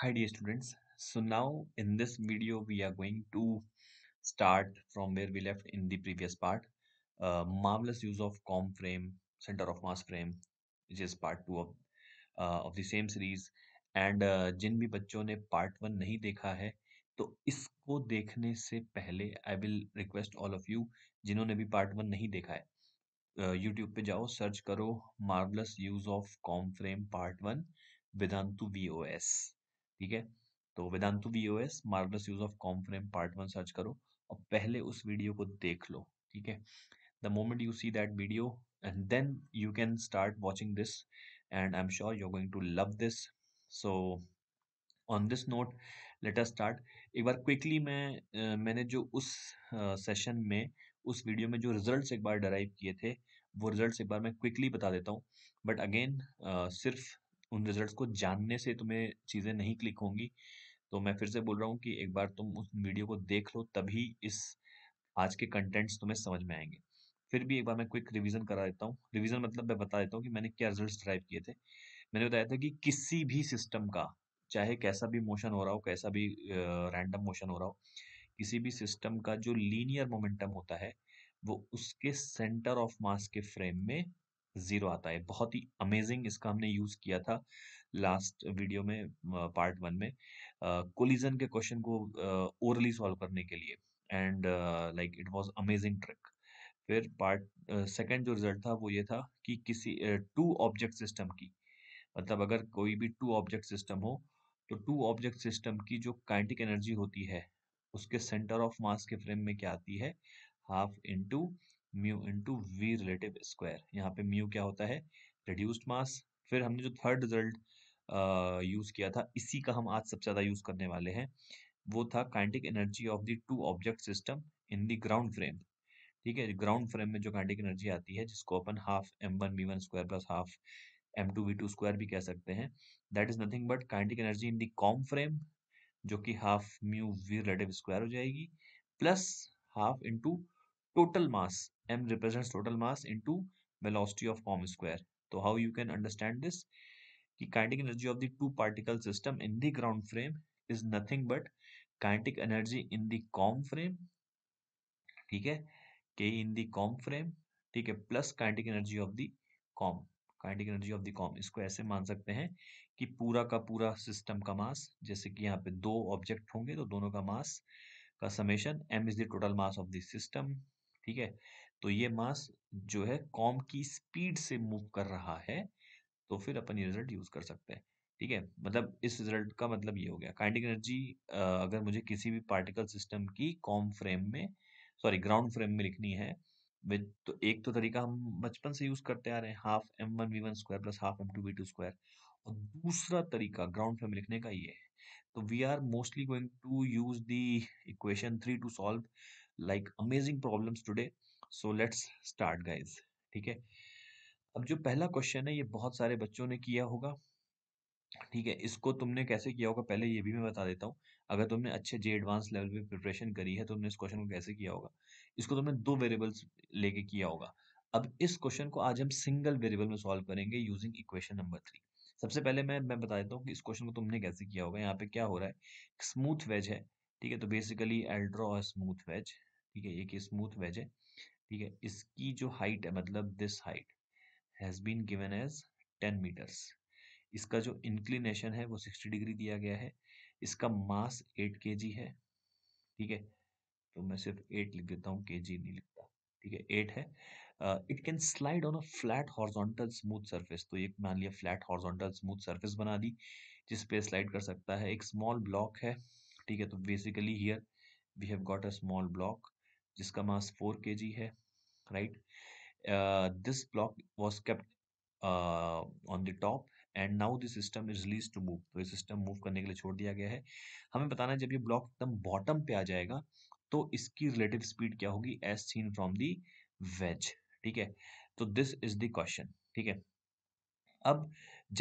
hi dear students so now in this video we are going to start from where we left in the previous part uh, marvelous use of com frame center of mass frame which is part 2 of uh, of the same series and uh, जिन भी बच्चों ने part one नहीं देखा है तो इसको देखने से पहले i will request all of you जिन्होंने भी part वन नहीं देखा है यूट्यूब पे जाओ सर्च करो marvellous use of COM frame part one Vedantu V O S ठीक है तो Vedantu VOS marvellous use of COM frame part one search करो और पहले उस वीडियो को देख लो ठीक है the moment you see that video and then you can start watching this and I am sure you are going to love this so on this note later start एक बार क्विकली मैं uh, मैंने जो उस session uh, में उस video में जो रिजल्ट्स एक बार डराइव किए थे वो रिजल्ट्स एक बार मैं क्विकली बता देता हूँ बट अगेन सिर्फ उन रिजल्ट्स को जानने से तुम्हें चीज़ें नहीं क्लिक होंगी तो मैं फिर से बोल रहा हूँ कि एक बार तुम उस वीडियो को देख लो तभी इस आज के कंटेंट्स तुम्हें समझ में आएंगे फिर भी एक बार मैं क्विक रिवीजन करा देता हूँ रिवीजन मतलब मैं बता देता हूँ कि मैंने क्या रिजल्ट्स ड्राइव किए थे मैंने बताया था कि किसी भी सिस्टम का चाहे कैसा भी मोशन हो रहा हो कैसा भी रैंडम मोशन हो रहा हो किसी भी सिस्टम का जो लीनियर मोमेंटम होता है वो उसके सेंटर ऑफ मास के फ्रेम में ज़ीरो आता है बहुत ही अमेजिंग इसका हमने यूज़ किया था लास्ट वीडियो में पार्ट वन में कोलिजन के क्वेश्चन को ओरली सॉल्व करने के लिए and like it was amazing trick फिर पार्ट सेकंड जो रिजल्ट था वो ये था कि किसी टू ऑब्जेक्ट सिस्टम की मतलब अगर कोई भी टू ऑब्जेक्ट सिस्टम हो तो टू ऑब्जेक्ट सिस्टम की जो काइंटिक एनर्जी होती है उसके सेंटर ऑफ मास के फ्रेम में क्या आती है half into mu into we relative square यहाँ पे म्यू क्या होता है रिड्यूस्ड मास फिर हमने जो थर्ड रिजल्ट यूज़ किया था इसी का हम आज सबसे ज़्यादा यूज़ करने वाले हैं वो था kinetic energy of the two object system in the ground frame ठीक है ग्राउंड फ्रेम में जो काइंटिक एनर्जी आती है जिसको अपन half M one B one square plus half M two V two square भी कह सकते हैं that is nothing but kinetic energy in the COM frame जो कि half mu we relative square हो जाएगी plus half into total mass m represents total mass into velocity of comm square so how you can understand this the kinetic energy of the two particle system in the ground frame is nothing but kinetic energy in the com frame theek hai k in the com frame theek hai plus kinetic energy of the com kinetic energy of the COM इसको ऐसे मान सकते हैं कि पूरा का पूरा system का मास जैसे कि यहाँ पे दो ऑब्जेक्ट होंगे तो दोनों का मास का summation m is the total mass of the system ठीक है तो ये मास जो है कॉम की स्पीड से मूव कर रहा है तो फिर अपन ये रिजल्ट यूज कर सकते हैं ठीक है मतलब इस रिजल्ट का मतलब ये हो गया काइंडिक एनर्जी अगर मुझे किसी भी पार्टिकल सिस्टम की कॉम फ्रेम में सॉरी ग्राउंड फ्रेम में लिखनी है विद तो एक तो तरीका हम बचपन से यूज करते आ रहे हैं half M one V one square plus half M two V two square और दूसरा तरीका ग्राउंड फ्रेम लिखने का ये है तो we are mostly going to use the equation three to solve like amazing problems today so let's start guys ठीक है अब जो पहला क्वेश्चन है ये बहुत सारे बच्चों ने किया होगा ठीक है इसको तुमने कैसे किया होगा पहले ये भी मैं बता देता हूँ अगर तुमने अच्छे जे एडवांस लेवल पे प्रिपरेशन करी है तो तुमने इस क्वेश्चन को कैसे किया होगा इसको तुमने दो वेरिएबल्स लेके किया होगा अब इस क्वेश्चन को आज हम सिंगल वेरिएबल में सॉल्व करेंगे यूजिंग इक्वेशन नंबर थ्री सबसे पहले मैं मैं बता देता हूँ कि इस क्वेश्चन को तुमने कैसे किया होगा यहाँ पे क्या हो रहा है स्मूथ वेज है ठीक है तो बेसिकली एल्ड्रॉ स्मूथ वेज ठीक है ये स्मूथ वेज है ठीक है इसकी जो हाइट है मतलब this height has been given as ten metres इसका जो इंक्लिनेशन है वो सिक्सटी डिग्री दिया गया है इसका मास एट के है ठीक है तो मैं सिर्फ एट लिख देता हूँ के नहीं लिखता ठीक है एट है it can slide on a flat horizontal smooth surface तो एक मान लिया फ्लैट हॉर्जोंटल स्मूथ सर्फेस बना दी जिस पे स्लाइड कर सकता है एक स्मॉल ब्लॉक है ठीक है तो basically here we have got a small block जिसका मास फोर के है right this block was kept on the top and now this system is release to move तो ये सिस्टम मूव करने के लिए छोड़ दिया गया है हमें बताना है जब ये ब्लॉक एकदम बॉटम पे आ जाएगा तो इसकी रिलेटिव स्पीड क्या होगी as seen from the wedge ठीक है तो दिस इज द क्वेश्चन ठीक है अब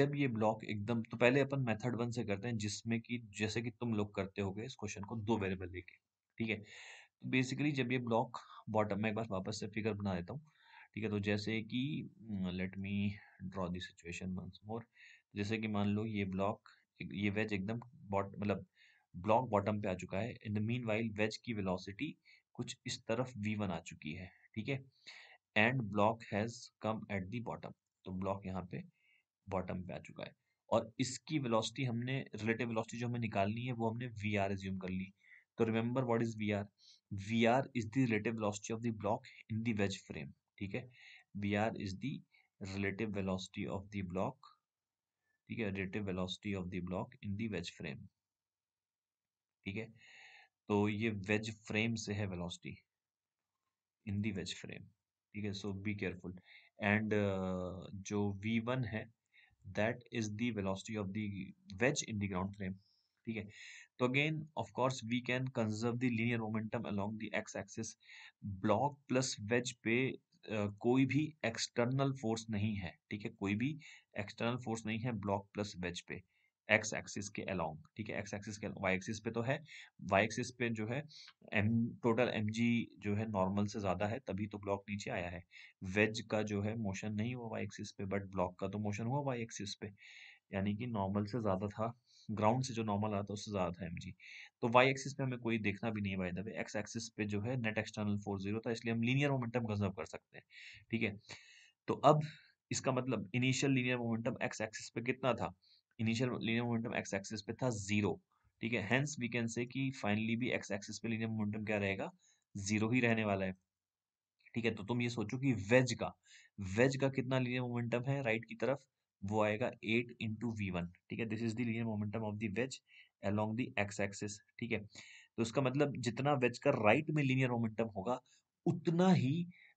जब ये ब्लॉक एकदम तो पहले अपन मेथड वन से करते हैं जिसमें कि जैसे कि तुम लोग करते हो इस क्वेश्चन को दो वेरिएबल लेके ठीक है बेसिकली जब ये ब्लॉक बॉटम में एक बार वापस से फिगर बना देता हूँ ठीक है तो जैसे कि let me draw the situation once more जैसे कि मान लो ये ब्लॉक ये वेज एकदम बॉट मतलब ब्लॉक बॉटम पे आ चुका है in the meanwhile wedge की वेलोसिटी कुछ इस तरफ वी वन आ चुकी है ठीक है and block has come at the bottom तो ब्लॉक यहाँ पे बॉटम पे आ चुका है और इसकी वेलोसिटी हमने रिलेटिव वेलोसिटी जो हमें निकालनी है वो हमने वी आर एज्यूम कर ली तो remember what is we are V are is the relative velocity of the block in the wedge frame ठीक है we are is the relative velocity of the block ठीक है relative velocity of the block in the wedge frame ठीक है तो ये wedge frame से है velocity in the wedge frame ठीक है सो बी केयरफुल एंड जो वी वन है that is the velocity of the wedge in the ground frame ठीक है तो again of course we can conserve the linear momentum along the X axis block plus wedge पे Uh, कोई भी external force नहीं है ठीक है कोई भी एक्सटर्नल फोर्स नहीं है ब्लॉक प्लस वेज पे एक्स एक्सिस के अलोंग ठीक है एक्स एक्सिस के वाई एक्सिस पे तो है वाई एक्सिस पे जो है एम टोटल एम जो है नॉर्मल से ज़्यादा है तभी तो ब्लॉक नीचे आया है वेज का जो है मोशन नहीं हुआ वाई एक्सिस पे बट ब्लॉक का तो मोशन हुआ वाई एक्सिस पे यानी कि नॉर्मल से ज़्यादा था ग्राउंड से जो नॉर्मल आता है उससे ज़्यादा था एम तो वाई एक्सिस पे हमें कोई देखना भी नहीं है भाई द एक्स एक्सिस पे जो है नेट एक्सटर्नल फोर्स जीरो था इसलिए हम लीनियर मोमेंटम कंजर्व कर सकते हैं ठीक है तो अब इसका मतलब initial linear momentum X axis पे कितना था initial linear momentum X axis पे था जीरो ठीक है हैंस वी कैन से कि फाइनली भी एक्स एक्सिस पे लीनियर मोमेंटम क्या रहेगा जीरो ही रहने वाला है ठीक है तो तुम ये सोचो कि वेज का वेज का कितना लीनियर मोमेंटम है राइट की तरफ वो आएगा एट इंटू वी वन ठीक है this is linear momentum of the wedge along the X axis ठीक है तो उसका मतलब जितना वेज का राइट में लीनियर मोमेंटम होगा उतना ही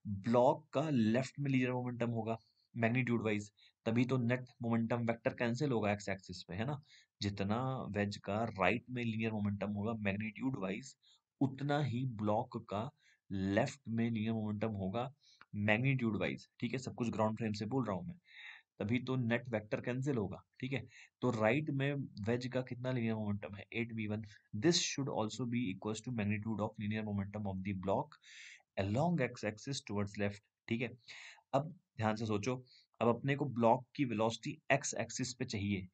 ब्लॉक का लेफ्ट में लीनियर मोमेंटम होगा मैग्नीट्यूड वाइज तभी तो नेट मोमेंटम वेक्टर कैंसिल होगा एक्स एक्सिस पे है ना जितना वेज का राइट में लीनियर मोमेंटम होगा मैग्नीट्यूड वाइज उतना ही ब्लॉक का लेफ्ट में लीनियर मोमेंटम होगा मैग्नीट्यूड वाइज ठीक है सब कुछ ग्राउंड फ्रेम से बोल रहा हूँ मैं तभी तो नेट वेक्टर कैंसिल होगा ठीक है तो राइट right में वेज का कितना लीनियर मोमेंटम है eight V one this should also be equal to magnitude of linear momentum of the block along X axis towards left ठीक है अब ध्यान से सोचो अब अपने को ब्लॉक की वेलोसिटी एक्स एक्सिस पे चाहिए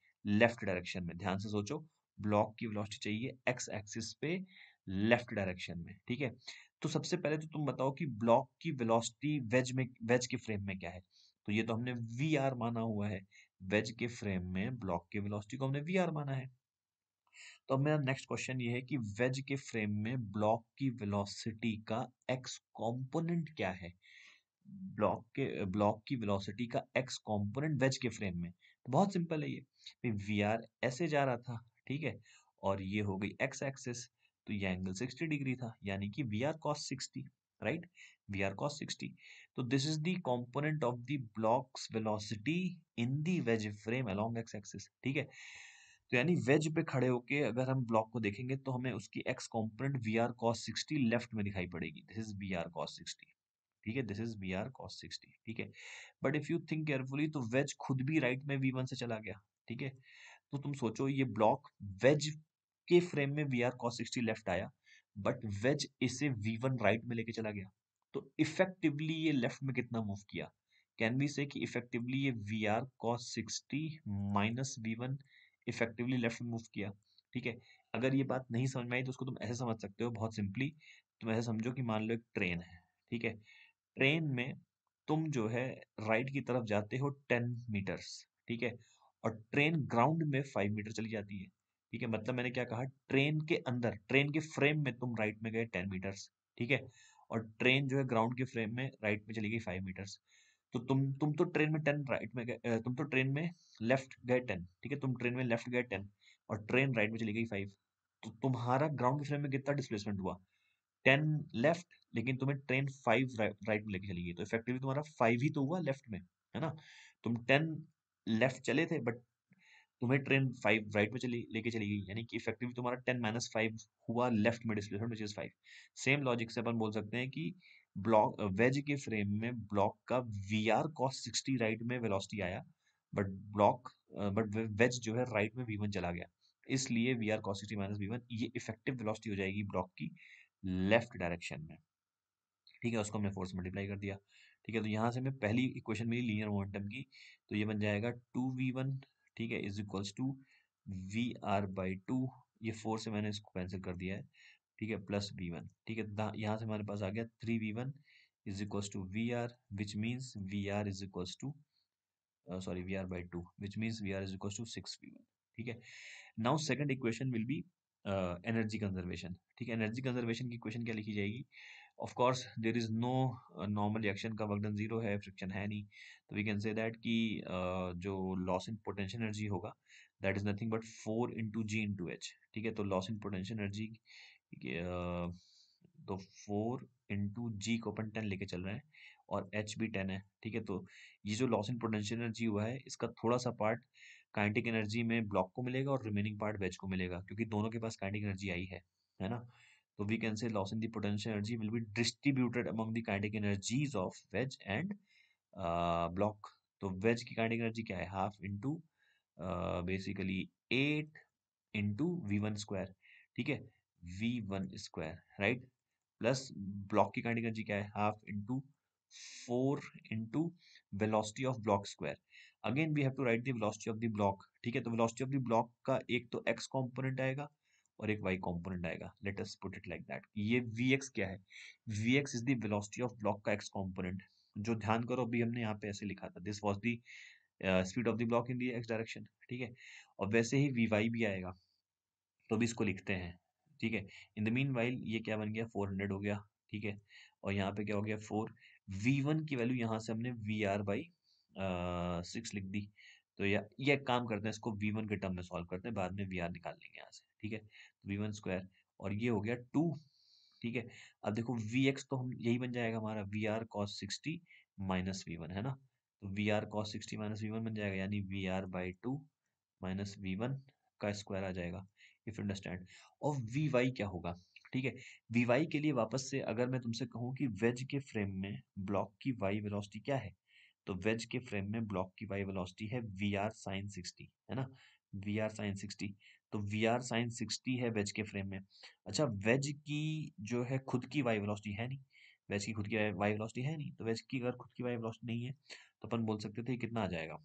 लेफ्ट डायरेक्शन में ध्यान से सोचो ब्लॉक की वेलोसिटी चाहिए एक्स एक्सिस पे लेफ्ट डायरेक्शन में ठीक है तो सबसे पहले तो तुम बताओ कि ब्लॉक की वेलोसिटी वेज में वेज के फ्रेम में क्या है तो ये तो हमने वी आर माना हुआ है वेज के फ्रेम में ब्लॉक के वेलोसिटी को हमने वी आर माना है तो मेरा नेक्स्ट क्वेश्चन ये है कि वेज के फ्रेम में ब्लॉक की वेलोसिटी का एक्स कंपोनेंट क्या है ब्लॉक के ब्लॉक की वेलोसिटी का एक्स कंपोनेंट वेज के फ्रेम में तो बहुत सिंपल है ये वी आर ऐसे जा रहा था ठीक है और ये हो गई एक्स एक्सिस तो ये एंगल 60 डिग्री था यानी कि V are cos sixty right vr cos 60 so this is the component of the block's velocity in the wedge frame along x axis ठीक है तो यानी वेज पे खड़े होके अगर हम ब्लॉक को देखेंगे तो हमें उसकी X component we are cos sixty left में दिखाई पड़ेगी this is we are cos sixty ठीक है this is we are cos sixty ठीक है but if you think carefully तो वेज खुद भी राइट में वी वन से चला गया ठीक है तो तुम सोचो ये ब्लॉक वेज के फ्रेम में we are cos sixty left आया बट वेज इसे वी वन राइट में लेके चला गया तो इफेक्टिवली ये लेफ्ट में कितना मूव किया कैन बी से कि इफेक्टिवली ये V are cos sixty minus we one effectively left में मूव किया ठीक है अगर ये बात नहीं समझ में आई तो उसको तुम ऐसे समझ सकते हो बहुत सिंपली तुम ऐसे समझो कि मान लो एक ट्रेन है ठीक है ट्रेन में तुम जो है राइट की तरफ जाते हो टेन मीटर्स ठीक है और ट्रेन ग्राउंड में फाइव मीटर चली जाती है ठीक है मतलब मैंने क्या कहा ट्रेन के अंदर ट्रेन के फ्रेम में तुम राइट में गए टेन मीटर्स ठीक है और ट्रेन जो है ग्राउंड के फ्रेम में राइट में चली गई फाइव मीटर्स तो तुम तुम तो ट्रेन में टेन राइट में गए तुम तो ट्रेन में लेफ्ट गए टेन ठीक है तुम ट्रेन में लेफ्ट गए टेन और ट्रेन राइट में चली गई फाइव तो तुम्हारा ग्राउंड के फ्रेम में कितना डिस्प्लेसमेंट हुआ टेन लेफ्ट लेकिन तुम्हें ट्रेन फाइव राइट में लेके चली गई तो इफेक्टिवली तुम्हारा फाइव ही तो हुआ लेफ्ट में है ना तुम टेन लेफ्ट चले थे बट तुम्हें ट्रेन फाइव राइट में चली लेके चली गई यानी कि इफेक्टिव तुम्हारा टेन माइनस फाइव हुआ लेफ्ट में displacement which is five same logic से अपन बोल सकते हैं कि ब्लॉक वेज uh, के फ्रेम में ब्लॉक का V are cos sixty right में वेलोसिटी आया बट ब्लॉक बट वेज जो है राइट में वी वन चला गया इसलिए V are cos sixty minus we one ये इफेक्टिव वेलोसिटी हो जाएगी ब्लॉक की लेफ्ट डायरेक्शन में ठीक है उसको हमने फोर्स मल्टीप्लाई कर दिया ठीक है तो यहाँ से मैं पहली इक्वेशन मिली लीनियर मोमेंटम की तो ये बन जाएगा टू वी वन ठीक है is equals to we are by two ये फोर से मैंने इसको कैंसिल कर दिया है ठीक है प्लस वी वन ठीक है यहाँ से हमारे पास आ गया three we one is equals to we R which means V are is equals to sorry V are by two which means V are is equals to six we one ठीक है now second equation will be energy conservation ठीक है energy conservation की equation क्या लिखी जाएगी of course there is no normal reaction का work done zero है फ्रिक्शन है नहीं तो वी कैन से दैट कि uh, जो लॉस इन पोटेंशियल एनर्जी होगा that is nothing but four into ji into H ठीक है तो लॉस इन पोटेंशियल एनर्जी तो फोर इंटू जी को अपन टेन लेके चल रहे हैं और एच भी टेन है ठीक है तो ये जो लॉस इन पोटेंशियल एनर्जी हुआ है इसका थोड़ा सा पार्ट काइंटिक एनर्जी में ब्लॉक को मिलेगा और रिमेनिंग पार्ट वेज को मिलेगा क्योंकि दोनों के पास काइंटिक एनर्जी आई है है ना तो we can say loss in the energy will be distributed among among energies of wedge and block तो वेज की काइनेटिक एनर्जी क्या है half into basically eight into V one square ठीक है V one square right plus block की kinetic energy क्या है half into four into velocity of block square again we have to write the velocity of the block ठीक है तो velocity of the block का एक तो एक्स कंपोनेंट आएगा और एक वाई कॉम्पोनेंट आएगा let us put it like that ये वी एक्स क्या है V X is velocity of block का एक्स कॉम्पोनेंट जो ध्यान करो अभी हमने यहाँ पे ऐसे लिखा था this was the speed of the block in the X direction ठीक है और वैसे ही वी वाई भी आएगा तो भी इसको लिखते हैं ठीक है इन द मीन वाइल ये क्या बन गया फोर हंड्रेड हो गया ठीक है और यहाँ पे क्या हो गया फोर वी वन की वैल्यू यहाँ से हमने वी आर बाई सिक्स लिख दी तो या ये काम करते हैं इसको वी वन के टर्म में सॉल्व करते हैं बाद में वी आर निकाल लेंगे यहाँ से ठीक है वी वन स्क्वायर और ये हो गया टू ठीक है अब देखो वी एक्स तो हम यही बन जाएगा हमारा v are cos sixty minus we one है ना तो we are cos sixty minus we one बन जाएगा यानी v are by two minus we one का स्क्वायर आ जाएगा इफ अंडरस्टैंड और वी वाई क्या होगा ठीक है वी वाई के लिए वापस से अगर मैं तुमसे कहूँ कि वेज के फ्रेम में ब्लॉक की वाई वेलोसिटी क्या है तो वेज के फ्रेम में ब्लॉक की वाई वेलोसिटी है वी आर साइन सिक्सटी है ना वी आर साइन सिक्सटी तो वी आर साइन सिक्सटी है वेज के फ्रेम में अच्छा वेज की जो है खुद की वाई वेलोसिटी है नहीं वेज की खुद की वाई वेलोसिटी है नहीं तो वेज की अगर खुद की वाई वेलोसिटी नहीं है तो अपन बोल सकते थे कितना आ जाएगा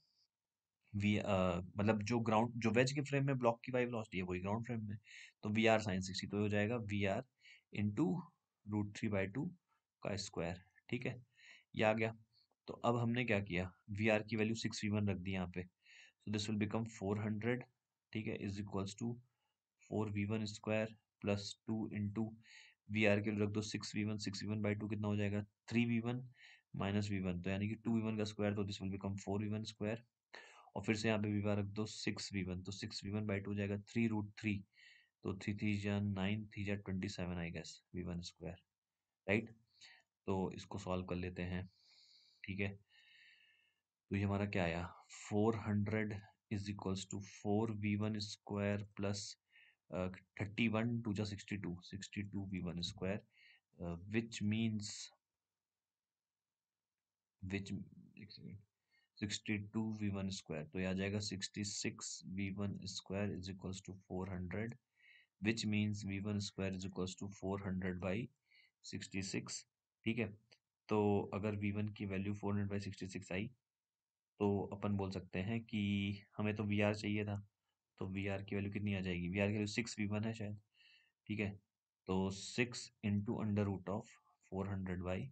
वी मतलब जो ग्राउंड जो वेज के फ्रेम में ब्लॉक की वाई वेलोसिटी है वही ग्राउंड फ्रेम में तो वी आर साइन सिक्सटी तो हो जाएगा v r into root three by two का स्क्वायर ठीक है ये आ गया तो अब हमने क्या किया वी आर की वैल्यू सिक्स वी वन रख दी यहाँ पे so this will become four hundred ठीक है is equals to four we one square plus two into we r के लिए रख दो six we one six we one by two कितना हो जाएगा three we one minus we one तो यानी कि टू वी वन का स्क्वायर तो this will become four we one square और फिर से यहाँ पे वी वन रख दो सिक्स वी वन तो six we one by two हो जाएगा थ्री रूट थ्री तो थ्री थ्री जा नाइन थ्री जा twenty seven I guess v one square right तो इसको सॉल्व कर लेते हैं ठीक है तो ये हमारा क्या आया four hundred is equals to 4 v1 square plus uh, 31 to the 62 62 v1 square uh, which means which 62 v1 square तो ये आ जाएगा 66 v1 square is equals to 400 which means v1 square is equals to 400 by 66 ठीक है तो अगर v1 की value 400 by 66 आई तो अपन बोल सकते हैं कि हमें तो वी आर चाहिए था तो वी आर की वैल्यू कितनी आ जाएगी वी आर की वैल्यू सिक्स वी वन है शायद ठीक है तो six into under root of four hundred by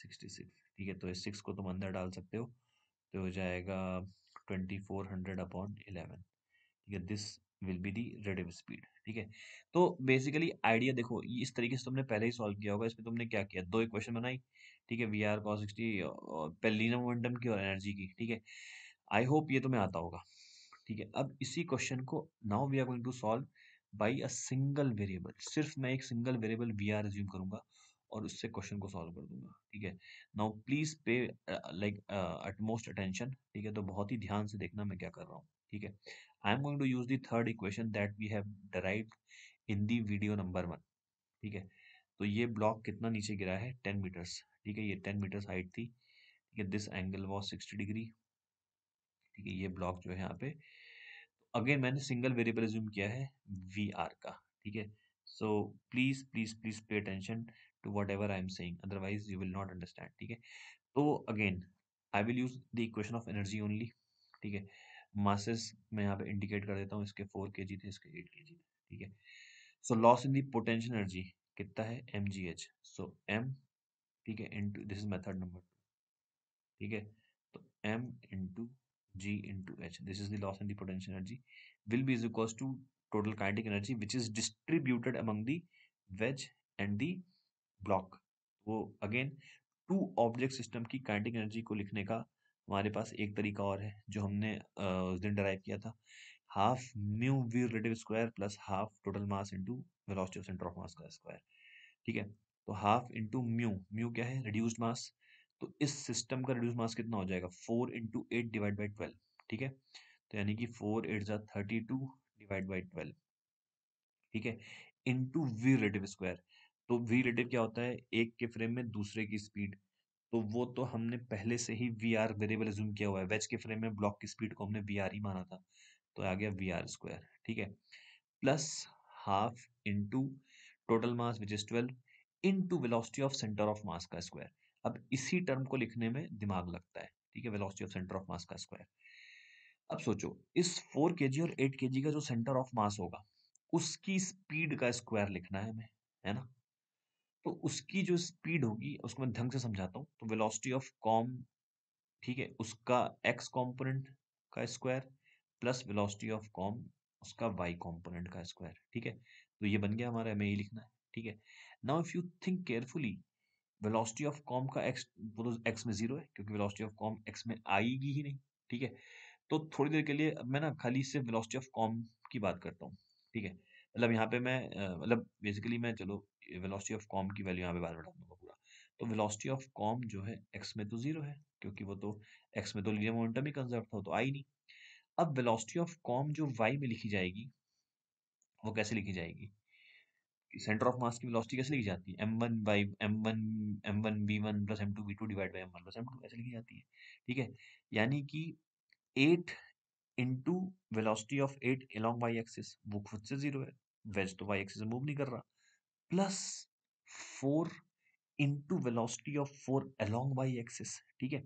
sixty six ठीक है तो इस सिक्स को तुम अंदर डाल सकते हो तो हो जाएगा twenty four hundred upon eleven ठीक है this will be the relative speed ठीक है तो बेसिकली आइडिया देखो इस तरीके से तुमने पहले ही सॉल्व किया होगा इसमें तुमने क्या किया दो इक्वेशन बनाई ठीक है वी आर कॉस सिक्सटी पेलिना मोमेंटम की और एनर्जी की ठीक है आई होप ये तुम्हें आता होगा ठीक है अब इसी क्वेश्चन को now we are going to solve by a single variable सिर्फ मैं एक single variable v r resume करूंगा और उससे क्वेश्चन को सॉल्व कर दूंगा ठीक है now please pay like utmost attention ठीक है तो बहुत ही ध्यान से देखना मैं क्या कर रहा हूँ ठीक है I am going to use the third equation that we have derive in the video number one ठीक है तो ये ब्लॉक कितना नीचे गिरा है टेन मीटर्स ठीक है ये टेन मीटर हाइट थी ठीक है this angle was sixty degree ठीक है ये ब्लॉक जो है यहाँ पे अगेन मैंने सिंगल वेरिएबल रिज्यूम किया है वी आर का ठीक है so please please please pay attention to whatever I am saying otherwise you will not understand ठीक है तो again I will use the equation of energy only ठीक है मासेस मैं यहाँ पे इंडिकेट कर देता हूँ इसके फोर के जी थे इसके एट के जी ठीक है so loss in the potential energy कितना है m g h so m ठीक है into this is method number two ठीक है तो m into ji into h this is the loss in the potential energy will be is equal to total kinetic energy which is distributed among the wedge and the block वो again two object system की kinetic energy को लिखने का हमारे पास एक तरीका और है जो हमने उस दिन डराइव किया था half mu we relative square plus half total mass into velocity of centre of mass का स्क्वायर ठीक है तो हाफ इंटू म्यू म्यू क्या है रिड्यूस्ड मास तो इस सिस्टम का रिड्यूस मास कितना हो जाएगा four into eight divide by twelve ठीक है तो यानी कि फोर एट ज़ा thirty two divide by twelve ठीक है इंटू वी रिलेटिव स्क्वायर तो वी रिलेटिव क्या होता है एक के फ्रेम में दूसरे की स्पीड तो वो तो हमने पहले से ही वी आर वेरिएबल एज्यूम किया हुआ है वेज के फ्रेम में ब्लॉक की स्पीड को हमने वी आर ही माना था तो आ गया वी आर स्क्वायर ठीक है plus half into total mass which is twelve into velocity of centre of mass का स्क्वायर अब इसी टर्म को लिखने में दिमाग लगता है ठीक है velocity of centre of mass का स्क्वायर अब सोचो इस फोर के और एट के का जो सेंटर ऑफ मास होगा उसकी स्पीड का स्क्वायर लिखना है हमें है ना तो उसकी जो स्पीड होगी उसको मैं ढंग से समझाता हूँ तो वेलोसिटी ऑफ कॉम ठीक है उसका एक्स कॉम्पोनेंट का square plus velocity of COM उसका वाई कॉम्पोनेंट का स्क्वायर ठीक है तो ये बन गया हमारा हमें ये e लिखना है ठीक है now if you think carefully velocity of COM का एक्स वो तो एक्स में जीरो है क्योंकि वेलोसिटी ऑफ कॉम एक्स में आएगी ही नहीं ठीक है तो थोड़ी देर के लिए अब मैं ना खाली से वेलोसिटी ऑफ कॉम की बात करता हूँ ठीक है मतलब यहाँ पे मैं मतलब बेसिकली मैं चलो वेलोसिटी ऑफ कॉम की वैल्यू यहाँ पे बात बढ़ा दूंगा पूरा तो वेलोसिटी ऑफ कॉम जो है एक्स में तो जीरो है क्योंकि वो तो एक्स में तो लीनियर मोमेंटम ही कंजर्व था तो आई नहीं अब वेलोसिटी ऑफ कॉम जो वाई में लिखी जाएगी वो कैसे लिखी जाएगी सेंटर ऑफ मास की वेलोसिटी कैसे लिखी जाती है m one by m one m one B one plus m two b two divide by m one plus m two ऐसे लिखी जाती है ठीक है यानी कि eight into velocity of eight along y axis वो खुद से जीरो है वेज तो वाई एक्सिस मूव नहीं कर रहा plus four into velocity of four along y axis ठीक है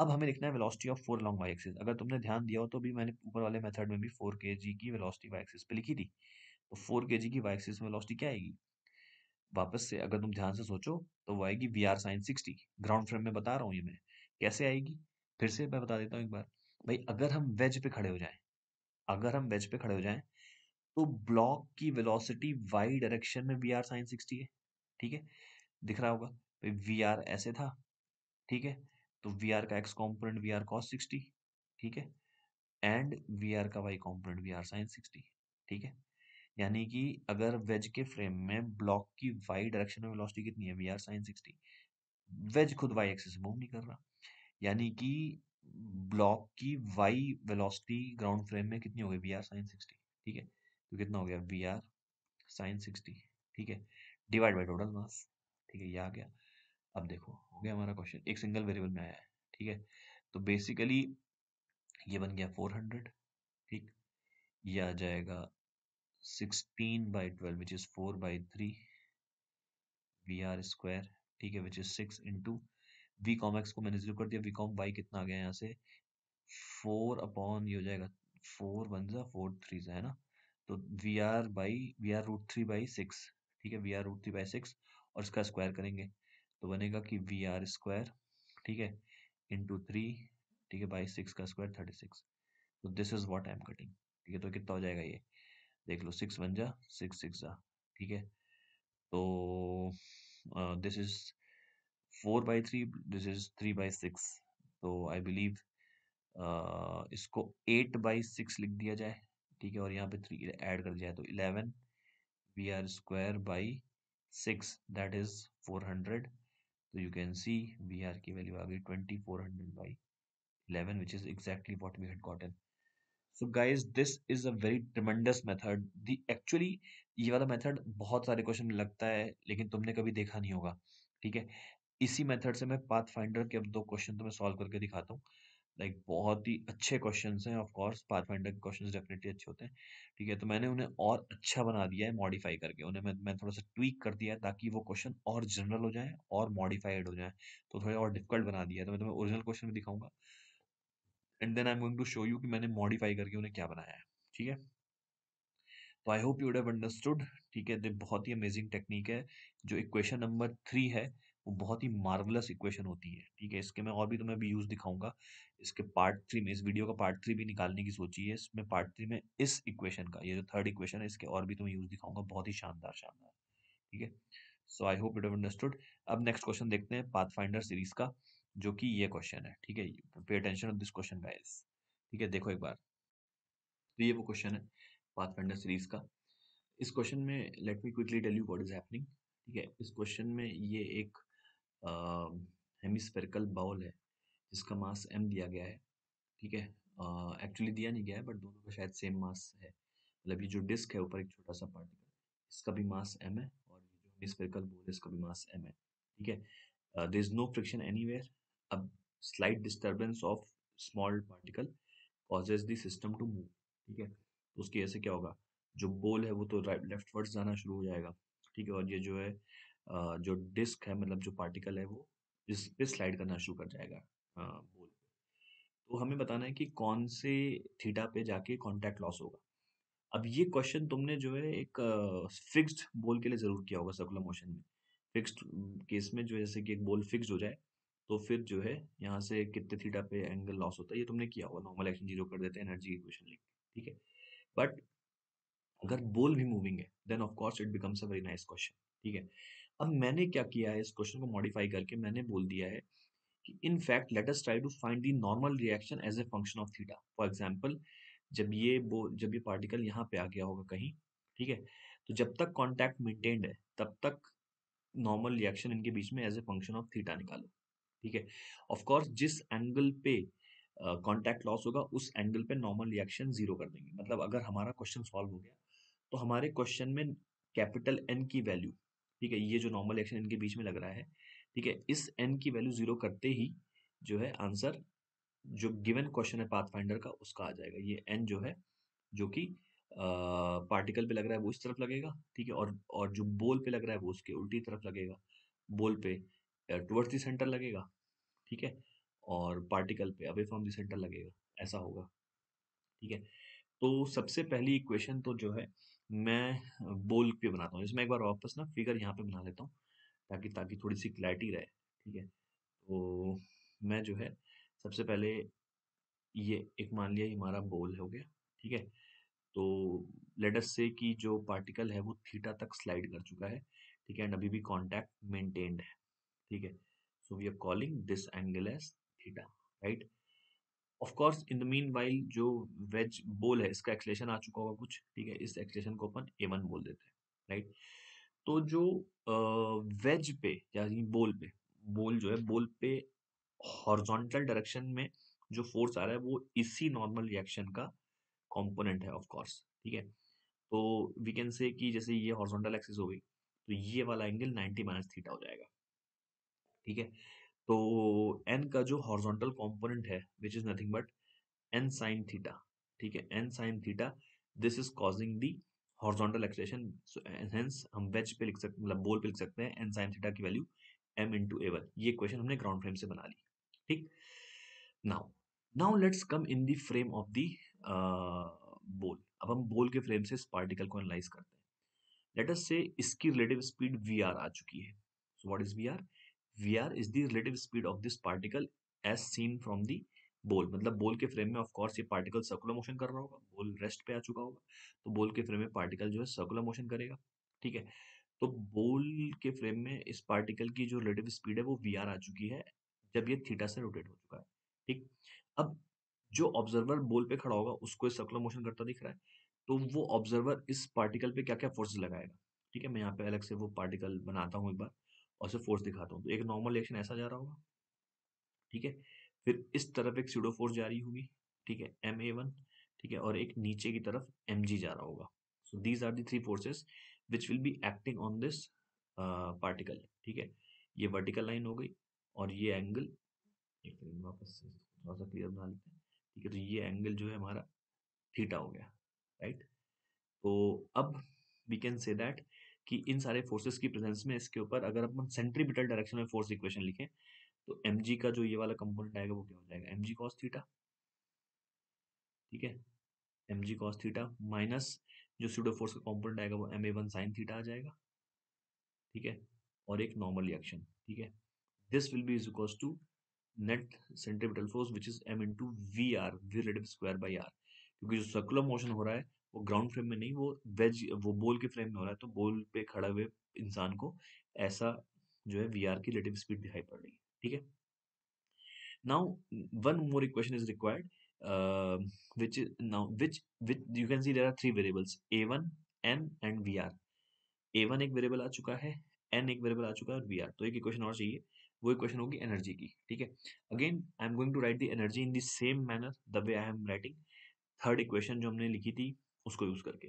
अब हमें लिखना है velocity of four long y axis अगर तुमने ध्यान दिया हो तो भी मैंने ऊपर वाले मेथड में भी फोर के जी की वेलोसिटी वाई एक्सिस पे लिखी थी तो फोर के जी की वाई एक्सिस में वेलोसिटी क्या आएगी वापस से अगर तुम ध्यान से सोचो तो वो आएगी v r sine sixty ground frame में बता रहा हूँ ये मैं कैसे आएगी फिर से मैं बता देता हूँ एक बार भाई अगर हम वेज पे खड़े हो जाएं अगर हम वेज पे खड़े हो जाएं तो ब्लॉक की वेलोसिटी वाई डायरेक्शन में वी आर साइन सिक्सटी है ठीक है दिख रहा होगा भाई वी आर ऐसे था ठीक है तो वी आर का x component we are cos sixty ठीक है एंड वी आर का y component we r sine sixty ठीक है यानी कि अगर वेज के फ्रेम में ब्लॉक की वाई डायरेक्शन में वेलोसिटी कितनी है we r sine sixty wedge खुद वाई एक्सिस मूव नहीं कर रहा यानी कि ब्लॉक की वाई वेलोसिटी ग्राउंड फ्रेम में कितनी हो गई वी आर साइन सिक्सटी ठीक है तो कितना हो गया वी आर साइन सिक्सटी ठीक है डिवाइड बाई टोटल मास ठीक है ये आ गया अब देखो हो गया हमारा क्वेश्चन एक सिंगल वेरिएबल में आया है ठीक है तो बेसिकली ये बन गया फोर हंड्रेड ठीक ये आ जाएगा 16 by 12 which is 4 by 3 v square ठीक है which is six into v com x को मैंने जीरो कर दिया वी कॉम बाई कितना आ गया यहाँ से फोर अपॉन ये हो जाएगा फोर वन ज़ा फोर थ्री ज़ा है ना तो we are by v r root three by six ठीक है we r root three by six और इसका स्क्वायर करेंगे तो बनेगा कि वी आर स्क्वायर ठीक है इन टू थ्री ठीक है बाई सिक्स का स्क्वायर थर्टी सिक्स तो this is what I am cutting ठीक है तो कितना हो जाएगा ये देख लो सिक्स वन जा सिक्स सिक्स जा ठीक है तो this is four by three this is three by six तो आई बिलीव इसको एट बाई सिक्स लिख दिया जाए ठीक है और यहाँ पे थ्री ऐड कर दिया तो eleven v are square by six that is four hundred तो you can see v are की वैल्यू आ गई twenty four hundred by eleven which is exactly what we had gotten so guys this is a very tremendous method the actually ये वाला method बहुत सारे question में लगता है लेकिन तुमने कभी देखा नहीं होगा ठीक है इसी मेथड से मैं पाथ फाइंडर के अब दो क्वेश्चन तुम्हें सॉल्व करके दिखाता हूँ लाइक like, बहुत ही अच्छे क्वेश्चन हैं ऑफ कोर्स पाथ फाइंडर के क्वेश्चन डेफिनेटली अच्छे होते हैं ठीक है तो मैंने उन्हें और अच्छा बना दिया है मॉडिफाई करके उन्हें मैं मैं थोड़ा सा ट्वीक कर दिया है ताकि वो क्वेश्चन और जनरल हो जाए और मॉडिफाइड हो जाए तो थोड़े और डिफिकल्ट बना दिया है तो मैं तुम्हें ओरिजिनल क्वेश्चन भी दिखाऊंगा and then I am going to show you कि मैंने मॉडिफाई करके उन्हें क्या बनाया है ठीक है तो I hope you have understood ठीक है बहुत ही अमेजिंग टेक्निक है जो इक्वेशन नंबर थ्री है वो बहुत ही मार्वलस इक्वेशन होती है ठीक है इसके मैं और भी तुम्हें भी यूज़ दिखाऊंगा इसके पार्ट थ्री में इस वीडियो का पार्ट थ्री भी निकालने की सोची है इसमें पार्ट थ्री में इस इक्वेशन का ये जो थर्ड इक्वेशन है इसके और भी तुम्हें यूज़ दिखाऊंगा बहुत ही शानदार शानदार ठीक है so I hope you have understood अब नेक्स्ट क्वेश्चन देखते हैं पाथ सीरीज का जो कि ये क्वेश्चन है ठीक है pay attention of this question guys ठीक है देखो एक बार तो ये वो क्वेश्चन है पाथफाइंडर सीरीज का इस क्वेश्चन में let me quickly tell you what is happening ठीक है इस क्वेश्चन में ये एक हेमिस्फेरिकल बाउल है जिसका मास एम दिया गया है ठीक है एक्चुअली दिया नहीं गया है बट दोनों का शायद सेम मास है मतलब ये जो डिस्क है ऊपर एक छोटा सा पार्टिकल इसका भी मास एम है और ये जो हेमिस्फेरिकल बाउल है इसका भी मास एम है ठीक है there is no friction anywhere a slight disturbance of small particle causes the system to move ठीक है तो उसकी वजह से क्या होगा जो बोल है वो तो लेफ्ट वर्ड जाना शुरू हो जाएगा ठीक है और ये जो है जो डिस्क है मतलब जो पार्टिकल है वो इस पे स्लाइड करना शुरू कर जाएगा बोल तो हमें बताना है कि कौन से थीटा पे जाके कांटेक्ट लॉस होगा अब ये क्वेश्चन तुमने जो है एक फिक्स्ड बोल के लिए ज़रूर किया होगा सर्कुलर मोशन में फिक्स्ड केस में जो जैसे कि एक बोल फिक्स हो जाए तो फिर जो है यहाँ से कितने थीटा पे एंगल लॉस होता है ये तुमने किया हुआ नॉर्मल एक्शन जीरो कर देते हैं एनर्जी इक्वेशन लिख ठीक है बट अगर बोल भी मूविंग है then of course it becomes a very nice question ठीक है अब मैंने क्या किया है इस क्वेश्चन को मॉडिफाई करके मैंने बोल दिया है कि in fact let us try to find the normal reaction as a function of theta for example जब ये बो जब ये पार्टिकल यहाँ पे आ गया होगा कहीं ठीक है तो जब तक कॉन्टैक्ट मेंटेन्ड है तब तक नॉर्मल रिएक्शन इनके बीच में as a function of theta निकालो ठीक है ऑफकोर्स जिस एंगल पे कॉन्टैक्ट लॉस होगा उस एंगल पे नॉर्मल रिएक्शन जीरो कर देंगे मतलब अगर हमारा क्वेश्चन सॉल्व हो गया तो हमारे क्वेश्चन में कैपिटल एन की वैल्यू ठीक है ये जो नॉर्मल रिएक्शन इनके बीच में लग रहा है ठीक है इस एन की वैल्यू जीरो करते ही जो है आंसर जो गिवन क्वेश्चन है पाथफाइंडर का उसका आ जाएगा ये एन जो है जो कि पार्टिकल पे लग रहा है वो इस तरफ लगेगा ठीक है और और जो बोल पे लग रहा है वो उसके उल्टी तरफ लगेगा बोल पे टूवर्ड्स दी सेंटर लगेगा ठीक है और पार्टिकल पे अवे फ्रॉम दी सेंटर लगेगा ऐसा होगा ठीक है तो सबसे पहली इक्वेशन तो जो है मैं बोल पे बनाता हूँ इसमें एक बार वापस ना फिगर यहाँ पे बना लेता हूँ ताकि ताकि थोड़ी सी क्लैरिटी रहे ठीक है तो मैं जो है सबसे पहले ये एक मान लिया हमारा बोल हो गया ठीक है तो लेटस से कि जो पार्टिकल है वो थीटा तक स्लाइड कर चुका है ठीक है एंड अभी भी कॉन्टैक्ट मेंटेन्ड है ठीक है we are calling this angle as theta right of course in the meanwhile जो वेज बोल है इसका एक्सलेशन आ चुका होगा कुछ ठीक है इस एक्सलेशन को अपन वन बोल देते हैं राइट तो जो वेज uh, पे यानी बोल पे बोल जो है बोल पे हॉर्जोंटल डायरेक्शन में जो फोर्स आ रहा है वो इसी नॉर्मल रिएक्शन का कंपोनेंट है ऑफ कोर्स ठीक है तो वी कैन से कि जैसे ये हॉर्जोंटल एक्सिस हो गई तो ये वाला एंगल 90 माइनस थीटा हो जाएगा ठीक है तो एन का जो हॉर्जोंटल कॉम्पोनेंट है which is nothing but n sine theta ठीक है n sine theta this is causing the horizontal acceleration hence हम वेज पे लिख सकते मतलब बोल पे लिख सकते हैं एन साइन थीटा की वैल्यू एम इन टू एवन ये क्वेश्चन हमने ग्राउंड फ्रेम से बना ली ठीक now now let's come in the frame of the bowl अब हम बोल के फ्रेम से इस पार्टिकल को एनालाइज करते हैं लेट अस से इसकी रिलेटिव स्पीड वी आर आ चुकी है so what is we r vr is the relative speed of this particle as seen from the bowl मतलब बोल के फ्रेम में ऑफ कोर्स ये पार्टिकल सर्कुलर मोशन कर रहा होगा बोल रेस्ट पे आ चुका होगा तो बोल के फ्रेम में पार्टिकल जो है सर्कुलर मोशन करेगा ठीक है तो बोल के फ्रेम में इस पार्टिकल की जो रिलेटिव स्पीड है वो वी आ चुकी है जब ये थीटा से रोटेट हो चुका है ठीक अब जो ऑब्जर्वर बोल पे खड़ा होगा उसको सर्कुलर मोशन करता दिख रहा है तो वो ऑब्जर्वर इस पार्टिकल पे क्या क्या फोर्सेस लगाएगा ठीक है मैं यहाँ पे अलग से वो पार्टिकल बनाता हूँ एक बार और उसे फोर्स दिखाता हूँ तो एक नॉर्मल रिएक्शन ऐसा जा रहा होगा ठीक है फिर इस तरफ एक सीडो फोर्स जा रही होगी ठीक है एम ए वन ठीक है और एक नीचे की तरफ एम जी जा रहा होगा so these are the three forces which will be acting on this particle ठीक है ये वर्टिकल लाइन हो गई और ये एंगल एक से थोड़ा सा क्लियर बना लेते हैं ठीक है तो ये एंगल जो है हमारा थीटा हो गया राइट right? तो अब वी कैन से दैट कि इन सारे फोर्सेस की प्रेजेंस में इसके ऊपर अगर अपन सेंट्रीपिटल डायरेक्शन में फोर्स इक्वेशन लिखें तो एम का जो ये वाला कंपोनेंट आएगा वो क्या हो जाएगा एम जी कॉस थीटा ठीक है m g cos theta minus जो सीडो फोर्स का कंपोनेंट आएगा वो m a one sine theta आ जाएगा ठीक है और एक नॉर्मल रिएक्शन ठीक है this will be is equals to net centripetal force which is m two we are v relative square by r क्योंकि जो सर्कुलर मोशन हो रहा है वो ग्राउंड फ्रेम में नहीं वो वेज वो बॉल के फ्रेम में हो रहा है तो बॉल पे खड़ा हुए इंसान को ऐसा जो है वी की रिलेटिव स्पीड दिखाई पड़ रही है ठीक है one more equation is required which now which which you can see there are three variables a one n and v r a one एक वेरिएबल आ चुका है एन एक वेरिएबल आ चुका है और आर तो एक इक्वेशन और चाहिए वो इक्वेशन होगी एनर्जी की ठीक है again I am going to write the energy in the same manner the way I am writing third equation जो हमने लिखी थी उसको यूज करके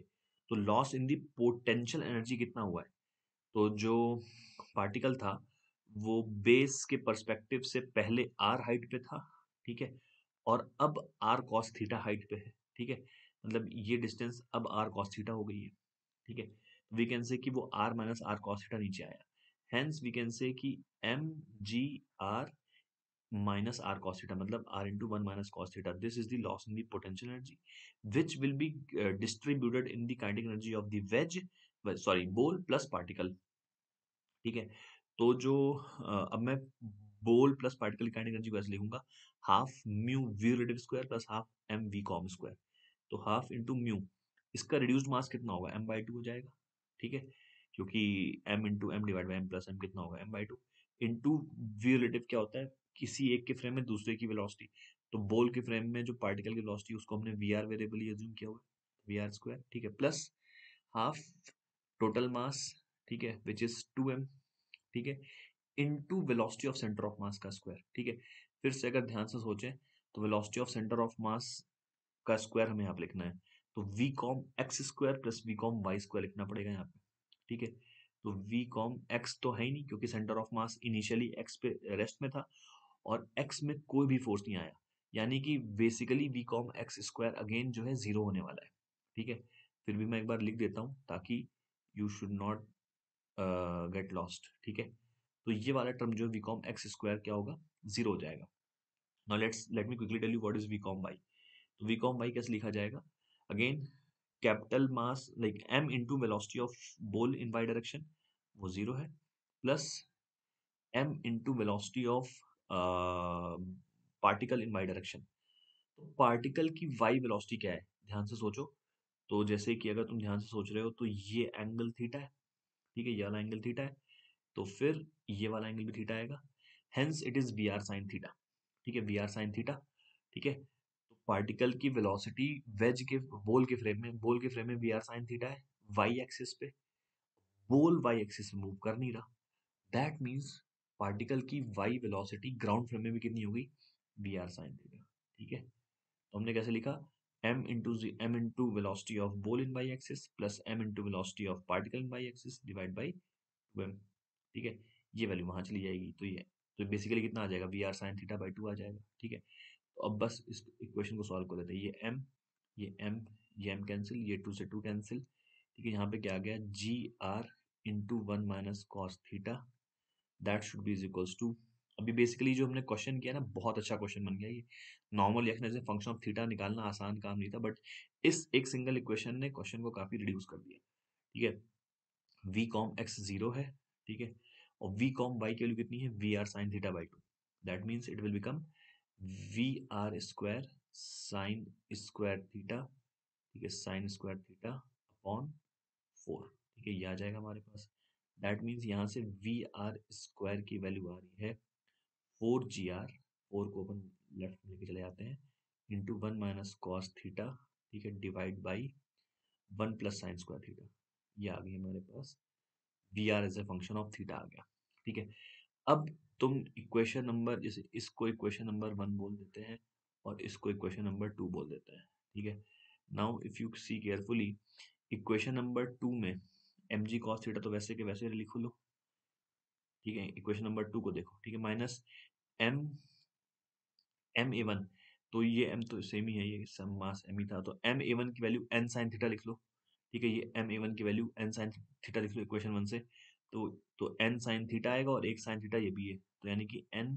तो loss in the potential energy कितना हुआ है तो जो पार्टिकल था वो बेस के परस्पेक्टिव से पहले आर हाइट पे था ठीक है और अब आर कॉस थीटा हाइट पे है ठीक है मतलब ये डिस्टेंस अब आर कॉस थीटा हो गई है ठीक है वी कैन से कि वो r minus r cos theta नीचे आया हैंस वी कैन से कि m g r minus r cos theta matlab r into 1 minus cos theta this is the loss in the potential energy which will be uh, distributed in the kinetic energy of the wedge well, sorry ball plus particle ठीक है तो जो uh, अब मैं bowl plus particle की kinetic energy को ऐसे लिखूंगा half mu we relative square plus half m v com square तो हाफ इंटू म्यू इसका रिड्यूस्ड मास कितना होगा एम बाई टू हो जाएगा ठीक है क्योंकि m into m divide by M plus m कितना होगा m by two into we relative क्या होता है किसी एक के फ्रेम में दूसरे की वेलोसिटी तो बॉल के फ्रेम में जो पार्टिकल की वेलोसिटी उसको हमने वी आर वेरिएबल एज्यूम किया हुआ वी आर स्क्वायर ठीक है प्लस हाफ टोटल मास ठीक है विच इज टू एम ठीक है into velocity of centre of mass का स्क्वायर ठीक है फिर से अगर ध्यान से सोचें तो velocity of centre of mass का स्क्वायर हमें यहाँ पे लिखना है तो v com x square plus we com y square लिखना पड़ेगा यहाँ पे ठीक है तो वी कॉम एक्स तो है ही नहीं क्योंकि centre of mass initially x पे रेस्ट में था और एक्स में कोई भी फोर्स नहीं आया यानी कि basically v com x square again जो है ज़ीरो होने वाला है ठीक है फिर भी मैं एक बार लिख देता हूँ ताकि you should not get lost ठीक है तो ये वाला टर्म जो है वी कॉम एक्स स्क्वायर क्या होगा ज़ीरो हो जाएगा now let's let me quickly tell you what is v com y तो वी कॉम वाई कैसे लिखा जाएगा again capital mass like m into velocity of bowl in y direction वो zero है plus m into velocity of particle in y direction तो particle की y velocity क्या है ध्यान से सोचो तो जैसे कि अगर तुम ध्यान से सोच रहे हो तो ये एंगल थीटा है ठीक है ये वाला एंगल थीटा है तो फिर ये वाला एंगल भी थीटा आएगा hence it is v r sine theta ठीक है वी आर साइन थीटा ठीक है तो पार्टिकल की वेलोसिटी वेज के बोल के फ्रेम में बोल के फ्रेम में वी आर साइन थीटा है वाई एक्सिस पे बोल वाई एक्सिस मूव कर नहीं रहा दैट मीन्स पार्टिकल की वाई वेलोसिटी ग्राउंड फ्रेम में भी कितनी हो गई वी आर साइन थीटा ठीक है तो हमने कैसे लिखा into g m into velocity of bowl in y axis plus m into velocity of particle in y axis divide by two M ठीक है ये वैल्यू वहाँ चली जाएगी तो ये तो बेसिकली कितना आ जाएगा v r sine theta by two आ जाएगा ठीक है तो अब बस इस इक्वेशन को सॉल्व कर लेते हैं ये एम ये एम ये एम कैंसिल ये टू से टू कैंसिल ठीक है यहाँ पे क्या आ गया g r into one minus cos theta that should be is equals to अभी बेसिकली जो हमने क्वेश्चन किया ना बहुत अच्छा क्वेश्चन बन गया ये नॉर्मल रिएक्शन से फंक्शन ऑफ थीटा निकालना आसान काम नहीं था बट इस एक सिंगल इक्वेशन ने क्वेश्चन को काफ़ी रिड्यूस कर दिया ठीक है वी कॉम एक्स जीरो है ठीक है और वी कॉम वाई की वैल्यू कितनी है we r sine theta by two that means it will become v are square sine square theta ठीक है sine square theta upon four ठीक है ये आ जाएगा हमारे पास दैट मीन्स यहाँ से वी आर स्क्वायर की वैल्यू आ रही है फोर जी आर फोर को अपन लेफ्ट में लेके चले जाते हैं into one minus cos theta ठीक है divide by one plus sine square theta ये आ गई हमारे पास v r as a function of theta आ गया ठीक है अब तुम इक्वेशन नंबर जैसे इसको इक्वेशन नंबर वन बोल देते हैं और इसको इक्वेशन नंबर टू बोल देते हैं ठीक है now if you see carefully equation number two में एम जी कॉस थीटा तो वैसे के वैसे लिख लो ठीक है इक्वेशन नंबर टू को देखो ठीक है minus m m a one तो ये एम तो सेम ही है ये सम मास एम ही था तो एम ए वन की वैल्यू एन साइन थीटा लिख लो ठीक है ये एम ए वन की वैल्यू एन साइन थीटा लिख लो इक्वेशन वन से तो तो एन साइन थीटा आएगा और एक साइन थीटा ये भी है तो यानी कि एन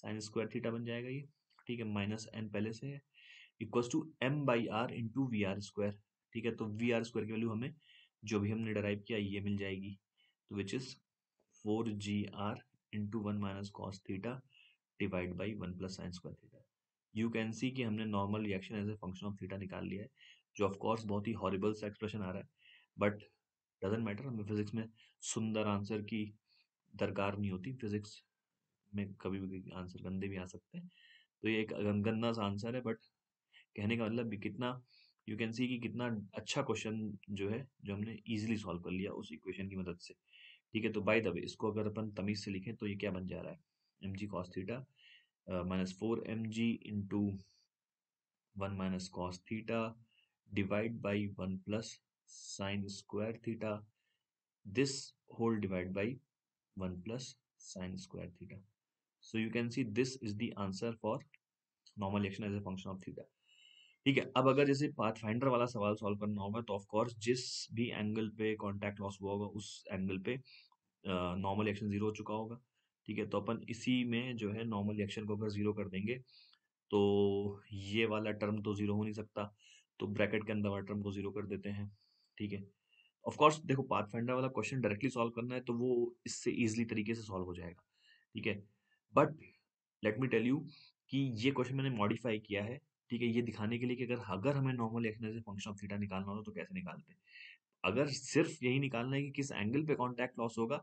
साइन स्क्वायर थीटा बन जाएगा ये ठीक है माइनस एन पहले से है equals to m by r into v are square ठीक है तो वी आर स्क्वायर की वैल्यू हमें जो भी हमने डराइव किया ये मिल जाएगी तो which is four g r into one minus cos theta divide by one plus sine square theta you can see कि हमने normal reaction as a function of theta निकाल लिया है जो ऑफकोर्स बहुत ही हॉरिबल सा एक्सप्रेशन आ रहा है बट डजेंट मैटर हमें फिजिक्स में सुंदर आंसर की दरकार नहीं होती फिजिक्स में कभी भी आंसर गंदे भी आ सकते हैं तो ये एक गंदा सा आंसर है बट कहने का मतलब कितना यू कैन सी कि कितना अच्छा क्वेश्चन जो है जो हमने ईजिली सॉल्व कर लिया उस इक्वेशन की मदद से ठीक है तो बाई द वे इसको अगर अपन तमीज़ से लिखें तो ये क्या बन जा रहा है m g cos theta minus four m g into one minus cos theta divide by one plus sine square theta this whole divide by one plus sine square theta so you can see this is the answer for normal action as a function of theta ठीक है अब अगर जैसे path finder वाला सवाल solve करना होगा तो ऑफकोर्स जिस भी एंगल पे कॉन्टैक्ट लॉस हुआ होगा उस एंगल पे नॉर्मल एक्शन जीरो हो चुका होगा ठीक है तो अपन इसी में जो है नॉर्मल एक्शन को अगर जीरो कर देंगे तो ये वाला टर्म तो जीरो हो नहीं सकता तो ब्रैकेट के अंदर वाला टर्म को जीरो कर देते हैं ठीक है ऑफकोर्स देखो पाथ फाइंडर वाला क्वेश्चन डायरेक्टली सॉल्व करना है तो वो इससे ईजिली तरीके से सॉल्व हो जाएगा ठीक है but let me tell you कि ये क्वेश्चन मैंने मॉडिफाई किया है ठीक है ये दिखाने के लिए कि अगर अगर हमें नॉर्मल एक्सनेस से फंक्शन ऑफ थीटा निकालना हो तो कैसे निकालते हैं अगर सिर्फ यही निकालना है कि किस एंगल पे कॉन्टैक्ट लॉस होगा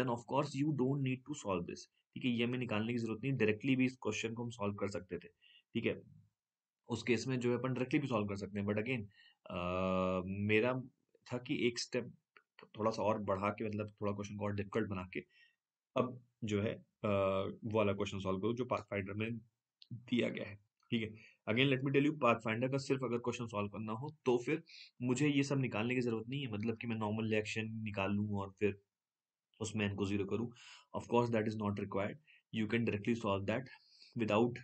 then of course you don't need to solve this ठीक है ये हमें निकालने की जरूरत नहीं डायरेक्टली भी इस क्वेश्चन को हम सॉल्व कर सकते थे ठीक है उस केस में जो है अपन डायरेक्टली भी सॉल्व कर सकते हैं बट अगेन मेरा था कि एक स्टेप थोड़ा सा और बढ़ा के मतलब थोड़ा क्वेश्चन को और डिफिकल्ट बना के अब जो है आ, वो वाला क्वेश्चन सॉल्व करो जो पाथ फाइंडर में दिया गया है ठीक है again let me tell you Pathfinder का सिर्फ अगर क्वेश्चन सॉल्व करना हो तो फिर मुझे ये सब निकालने की जरूरत नहीं है मतलब कि मैं नॉर्मल रिएक्शन निकाल लूँ और फिर उसमें इनको जीरो करूँ of course that is not required you can directly solve that without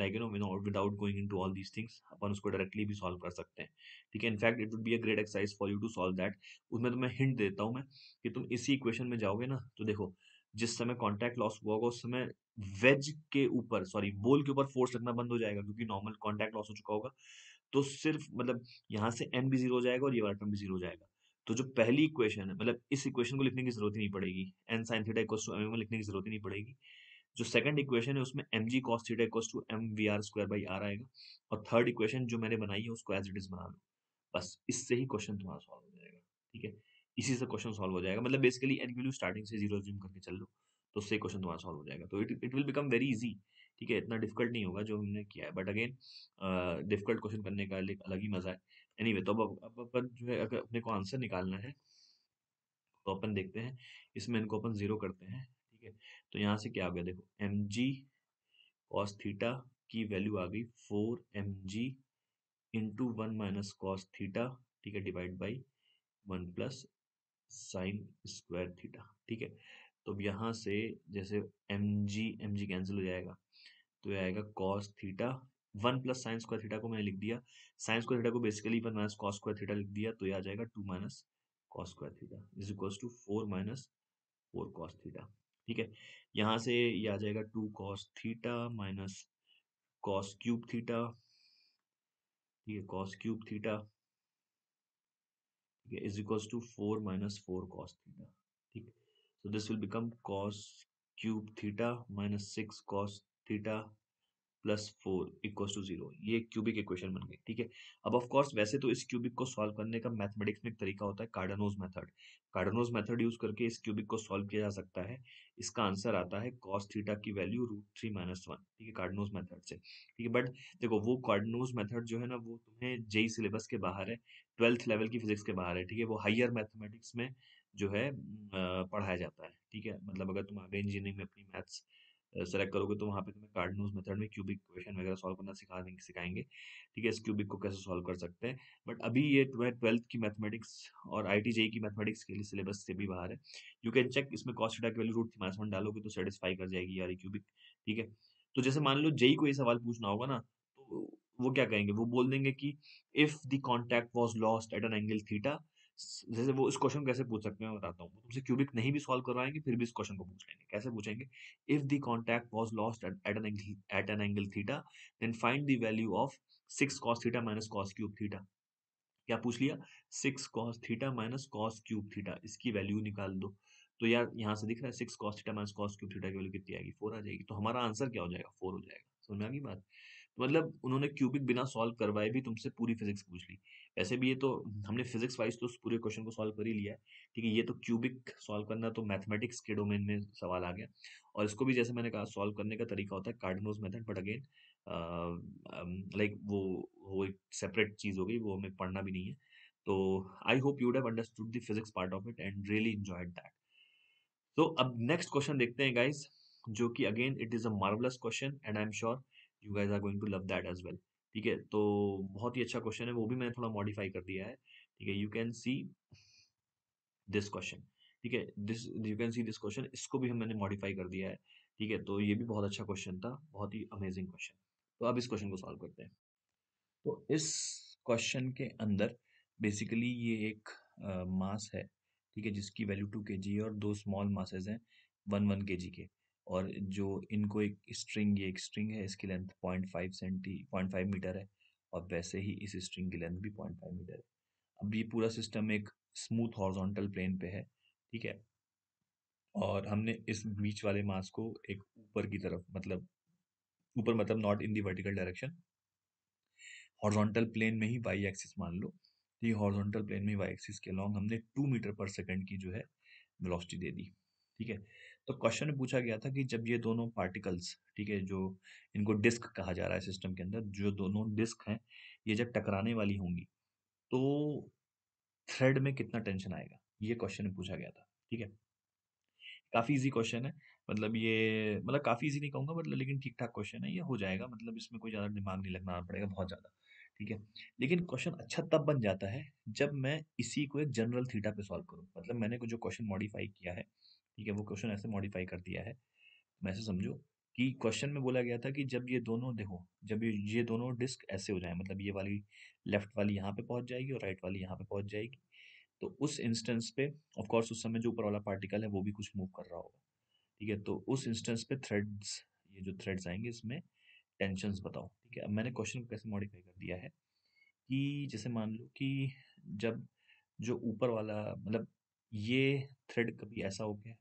like you know without going into all these things अपन उसको डायरेक्टली भी सॉल्व कर सकते हैं ठीक है in fact it would be a great exercise for you to solve that उसमें तो मैं हिंट देता हूँ मैं कि तुम इसी इक्वेशन में जाओगे ना तो देखो जिस समय कॉन्टैक्ट लॉस हुआ होगा उस समय वेज के ऊपर सॉरी बोल के ऊपर फोर्स लगना बंद हो जाएगा क्योंकि नॉर्मल कॉन्टैक्ट लॉस हो चुका होगा तो सिर्फ मतलब यहाँ से एन भी जीरो हो जाएगा और ये वाला टर्म भी जीरो हो जाएगा तो जो पहली इक्वेशन है मतलब इस इक्वेशन को लिखने की जरूरत ही नहीं पड़ेगी n sine theta equals to m लिखने की जरूरत ही नहीं पड़ेगी जो सेकंड इक्वेशन है उसमें m g cos theta equals to m v are square by r आएगा और थर्ड इक्वेशन जो मैंने बनाई है उसको एज इट इज बना लो बस इससे ही क्वेश्चन तुम्हारा सॉल्व हो जाएगा ठीक है इसी से क्वेश्चन सॉल्व हो जाएगा मतलब बेसिकली एन वैल्यू स्टार्टिंग से जीरो ज्यूम करके चल लो तो उससे क्वेश्चन तुम्हारा सॉल्व हो जाएगा तो it it will become very easy ठीक है इतना डिफिकल्ट नहीं होगा जो हमने किया है बट अगेन डिफिकल्ट क्वेश्चन करने का एक अलग ही मजा है एनी anyway, तो अब अब अपन जो है अगर अपने को आंसर निकालना है तो अपन देखते हैं इसमें इनको अपन जीरो करते हैं ठीक है तो यहाँ से क्या आ गया देखो एम जी कॉस थीटा की वैल्यू आ गई four m g into one minus cos theta ठीक है divide by one plus sine square theta ठीक है तो अब यहाँ से जैसे m g m g cancel हो जाएगा तो यह आएगा cos theta one plus sine square theta को मैंने लिख दिया साइन स्क्वायर थीटा को basically one minus cos square theta लिख दिया तो यह आ जाएगा two minus cos square theta is equals to four minus four cos theta ठीक है यहाँ से ये आ जाएगा two cos theta minus cos cube theta ठीक है cos cube theta okay, is equals to 4 minus 4 cos theta okay? so this will become cos cube theta minus 6 cos theta plus four equal to zero ये cubic equation बन गई ठीक है अब of course वैसे तो इस क्यूबिक को सॉल्व करने का मैथमेटिक्स में एक तरीका होता है Cardano's method Cardano's method use करके इस क्यूबिक को सॉल्व किया जा सकता है इसका आंसर आता है कॉस थीटा की value root three minus one ठीक है कार्डनोज मेथड से ठीक है बट देखो वो कार्डनोज मेथड जो है ना वो तुम्हें जेई सिलेबस e के बाहर है ट्वेल्थ लेवल की फिजिक्स के बाहर है ठीक है वो हाइयर मैथमेटिक्स में जो है पढ़ाया जाता है ठीक है मतलब अगर तुम आगे इंजीनियरिंग में अपनी मैथ्स सेलेक्ट करोगे तो वहाँ पे तुम्हें कार्डनोज मेथड में क्यूबिक क्वेश्चन वगैरह सॉल्व करना सिखा देंगे सिखाएंगे ठीक है इस क्यूबिक को कैसे सॉल्व कर सकते हैं बट अभी ये तुम्हें ट्वेल्थ की मैथमेटिक्स और आई टी e की मैथमेटिक्स के लिए सिलेबस से भी बाहर है यू कैन चेक इसमें कॉस्टा की value root three minus one डालोगे तो सेटिस्फाई कर जाएगी यार क्यूबिक ठीक है तो जैसे मान लो जेई e को ये सवाल पूछना होगा ना तो वो क्या कहेंगे वो बोल देंगे कि if the contact was lost at an angle theta जैसे वो इस क्वेश्चन कैसे पूछ सकते हैं बताता हूँ तुमसे क्यूबिक नहीं भी सॉल्व करवाएंगे फिर भी इस क्वेश्चन को पूछ लेंगे कैसे पूछेंगे if the contact was lost at an at an angle theta then find the value of six cos theta minus cos cube theta क्या पूछ लिया six cos theta minus cos cube theta इसकी value निकाल दो तो यार यहाँ से दिख रहा है six cos theta minus cos cube theta की वैल्यू कितनी आएगी फोर आ जाएगी तो हमारा आंसर क्या हो जाएगा फोर हो जाएगा समझ में आ गई बात मतलब उन्होंने क्यूबिक बिना सॉल्व करवाए भी तुमसे पूरी फिजिक्स पूछ ली वैसे भी ये तो हम्म। हमने फिजिक्स वाइज तो उस पूरे क्वेश्चन को सॉल्व कर ही लिया है ठीक है ये तो क्यूबिक सॉल्व करना तो मैथमेटिक्स के डोमेन में सवाल आ गया और इसको भी जैसे मैंने कहा सॉल्व करने का तरीका होता है Cardano's method but again like वो वो एक सेपरेट चीज़ हो गई वो हमें पढ़ना भी नहीं है तो I hope you understood the physics part of it and really enjoyed that तो अब नेक्स्ट क्वेश्चन देखते हैं गाइज जो कि again it is a marvellous question and I am sure you guys are going to love that as well ठीक है तो बहुत ही अच्छा क्वेश्चन है वो भी मैंने थोड़ा मॉडिफाई कर दिया है ठीक है you can see this question ठीक है this you can see this question इसको भी हम मैंने मॉडिफाई कर दिया है ठीक है तो ये भी बहुत अच्छा क्वेश्चन था बहुत ही अमेजिंग क्वेश्चन तो अब इस क्वेश्चन को सॉल्व करते हैं तो इस क्वेश्चन के अंदर बेसिकली ये एक मास है ठीक है जिसकी वैल्यू टू के जी है और दो स्मॉल मासेज हैं वन वन के जी के और जो इनको एक स्ट्रिंग ये एक स्ट्रिंग है इसकी length point five centi point five metre है और वैसे ही इस स्ट्रिंग की लेंथ भी पॉइंट फाइव मीटर है अब ये पूरा सिस्टम एक स्मूथ हॉर्जोंटल प्लेन पे है ठीक है और हमने इस बीच वाले मास को एक ऊपर की तरफ मतलब ऊपर मतलब not in the vertical direction horizontal plane में ही वाई एक्सिस मान लो तो ये हॉर्जोंटल प्लेन में वाई एक्सिस के लॉन्ग हमने टू मीटर पर सेकेंड की जो है वेलोसिटी दे दी ठीक है तो क्वेश्चन में पूछा गया था कि जब ये दोनों पार्टिकल्स ठीक है जो इनको डिस्क कहा जा रहा है सिस्टम के अंदर जो दोनों डिस्क हैं ये जब टकराने वाली होंगी तो थ्रेड में कितना टेंशन आएगा ये क्वेश्चन में पूछा गया था ठीक है काफ़ी इजी क्वेश्चन है मतलब ये मतलब काफ़ी इजी नहीं कहूँगा मतलब लेकिन ठीक ठाक क्वेश्चन है ये हो जाएगा मतलब इसमें कोई ज़्यादा दिमाग नहीं लगना पड़ेगा बहुत ज़्यादा ठीक है लेकिन क्वेश्चन अच्छा तब बन जाता है जब मैं इसी को एक जनरल थीटा पे सॉल्व करूँ मतलब मैंने जो क्वेश्चन मॉडिफाई किया है ठीक है वो क्वेश्चन ऐसे मॉडिफाई कर दिया है मैं ऐसे समझो कि क्वेश्चन में बोला गया था कि जब ये दोनों देखो जब ये दोनों डिस्क ऐसे हो जाए मतलब ये वाली लेफ्ट वाली यहाँ पे पहुँच जाएगी और राइट वाली यहाँ पे पहुँच जाएगी तो उस इंस्टेंस पे ऑफ कोर्स उस समय जो ऊपर वाला पार्टिकल है वो भी कुछ मूव कर रहा होगा ठीक है तो उस इंस्टेंस पे थ्रेड्स ये जो थ्रेड्स आएंगे इसमें टेंशन बताओ ठीक है अब मैंने क्वेश्चन को कैसे मॉडिफाई कर दिया है कि जैसे मान लो कि जब जो ऊपर वाला मतलब ये थ्रेड कभी ऐसा हो गया है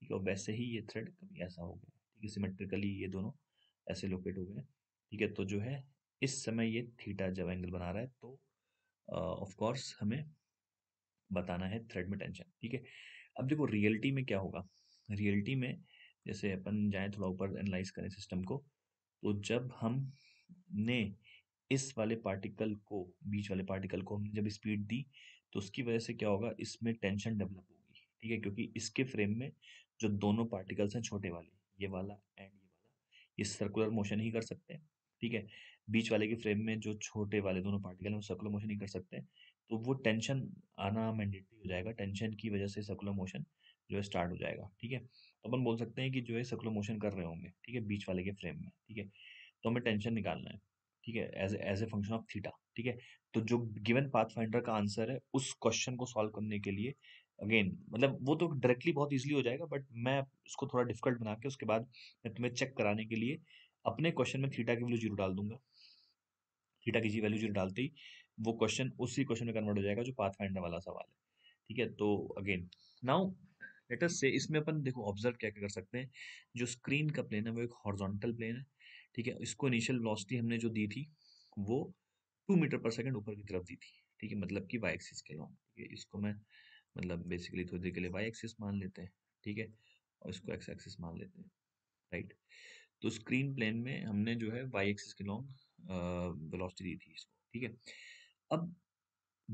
ठीक है और वैसे ही ये थ्रेड कभी ऐसा हो गया ठीक है सिमेट्रिकली ये दोनों ऐसे लोकेट हो गए ठीक है तो जो है इस समय ये थीटा जब एंगल बना रहा है तो ऑफ uh, कोर्स हमें बताना है थ्रेड में टेंशन ठीक है अब देखो रियलिटी में क्या होगा रियलिटी में जैसे अपन जाए थोड़ा ऊपर एनालाइज करें सिस्टम को तो जब हम ने इस वाले पार्टिकल को बीच वाले पार्टिकल को हमने जब स्पीड दी तो उसकी वजह से क्या होगा इसमें टेंशन डेवलप होगी ठीक है क्योंकि इसके फ्रेम में जो दोनों पार्टिकल्स हैं छोटे वाले ये वाला एंड ये वाला ये सर्कुलर मोशन ही कर सकते हैं ठीक है बीच वाले के फ्रेम में जो छोटे वाले दोनों पार्टिकल हैं सर्कुलर मोशन ही कर सकते हैं तो वो टेंशन आना मैंडेटरी हो जाएगा टेंशन की वजह से सर्कुलर मोशन जो है स्टार्ट हो जाएगा ठीक है तो अपन बोल सकते हैं कि जो है सर्कुलर मोशन कर रहे होंगे ठीक है बीच वाले के फ्रेम में ठीक है तो हमें टेंशन निकालना है ठीक है as as a function of theta ठीक है तो जो गिवन पाथ फाइंडर का आंसर है उस क्वेश्चन को सॉल्व करने के लिए अगेन मतलब वो तो डायरेक्टली बहुत ईजिली हो जाएगा बट मैं उसको थोड़ा डिफिकल्ट बना के उसके बाद मैं तुम्हें चेक कराने के लिए अपने क्वेश्चन में थीटा की वैल्यू जीरो डाल दूंगा थीटा की जी वैल्यू जीरो डालते ही वो क्वेश्चन उसी क्वेश्चन में कन्वर्ट हो जाएगा जो पाथ फाइंडर वाला सवाल है ठीक है तो अगेन नाउ लेट अस से इसमें अपन देखो ऑब्जर्व क्या क्या कर सकते हैं जो स्क्रीन का प्लेन है वो एक हॉर्जोंटल प्लेन है ठीक है इसको इनिशियल वेलोसिटी हमने जो दी थी वो टू मीटर पर सेकेंड ऊपर की तरफ दी थी ठीक है मतलब कि वाई एक्सिस के लॉन्ग ठीक है इसको मैं मतलब बेसिकली थोड़ी देर के लिए वाई एक्सिस मान लेते हैं ठीक है और इसको एक्स एक्सिस मान लेते हैं राइट तो स्क्रीन प्लेन में हमने जो है वाई एक्सिस के लॉन्ग वेलोसिटी दी थी इसको ठीक है अब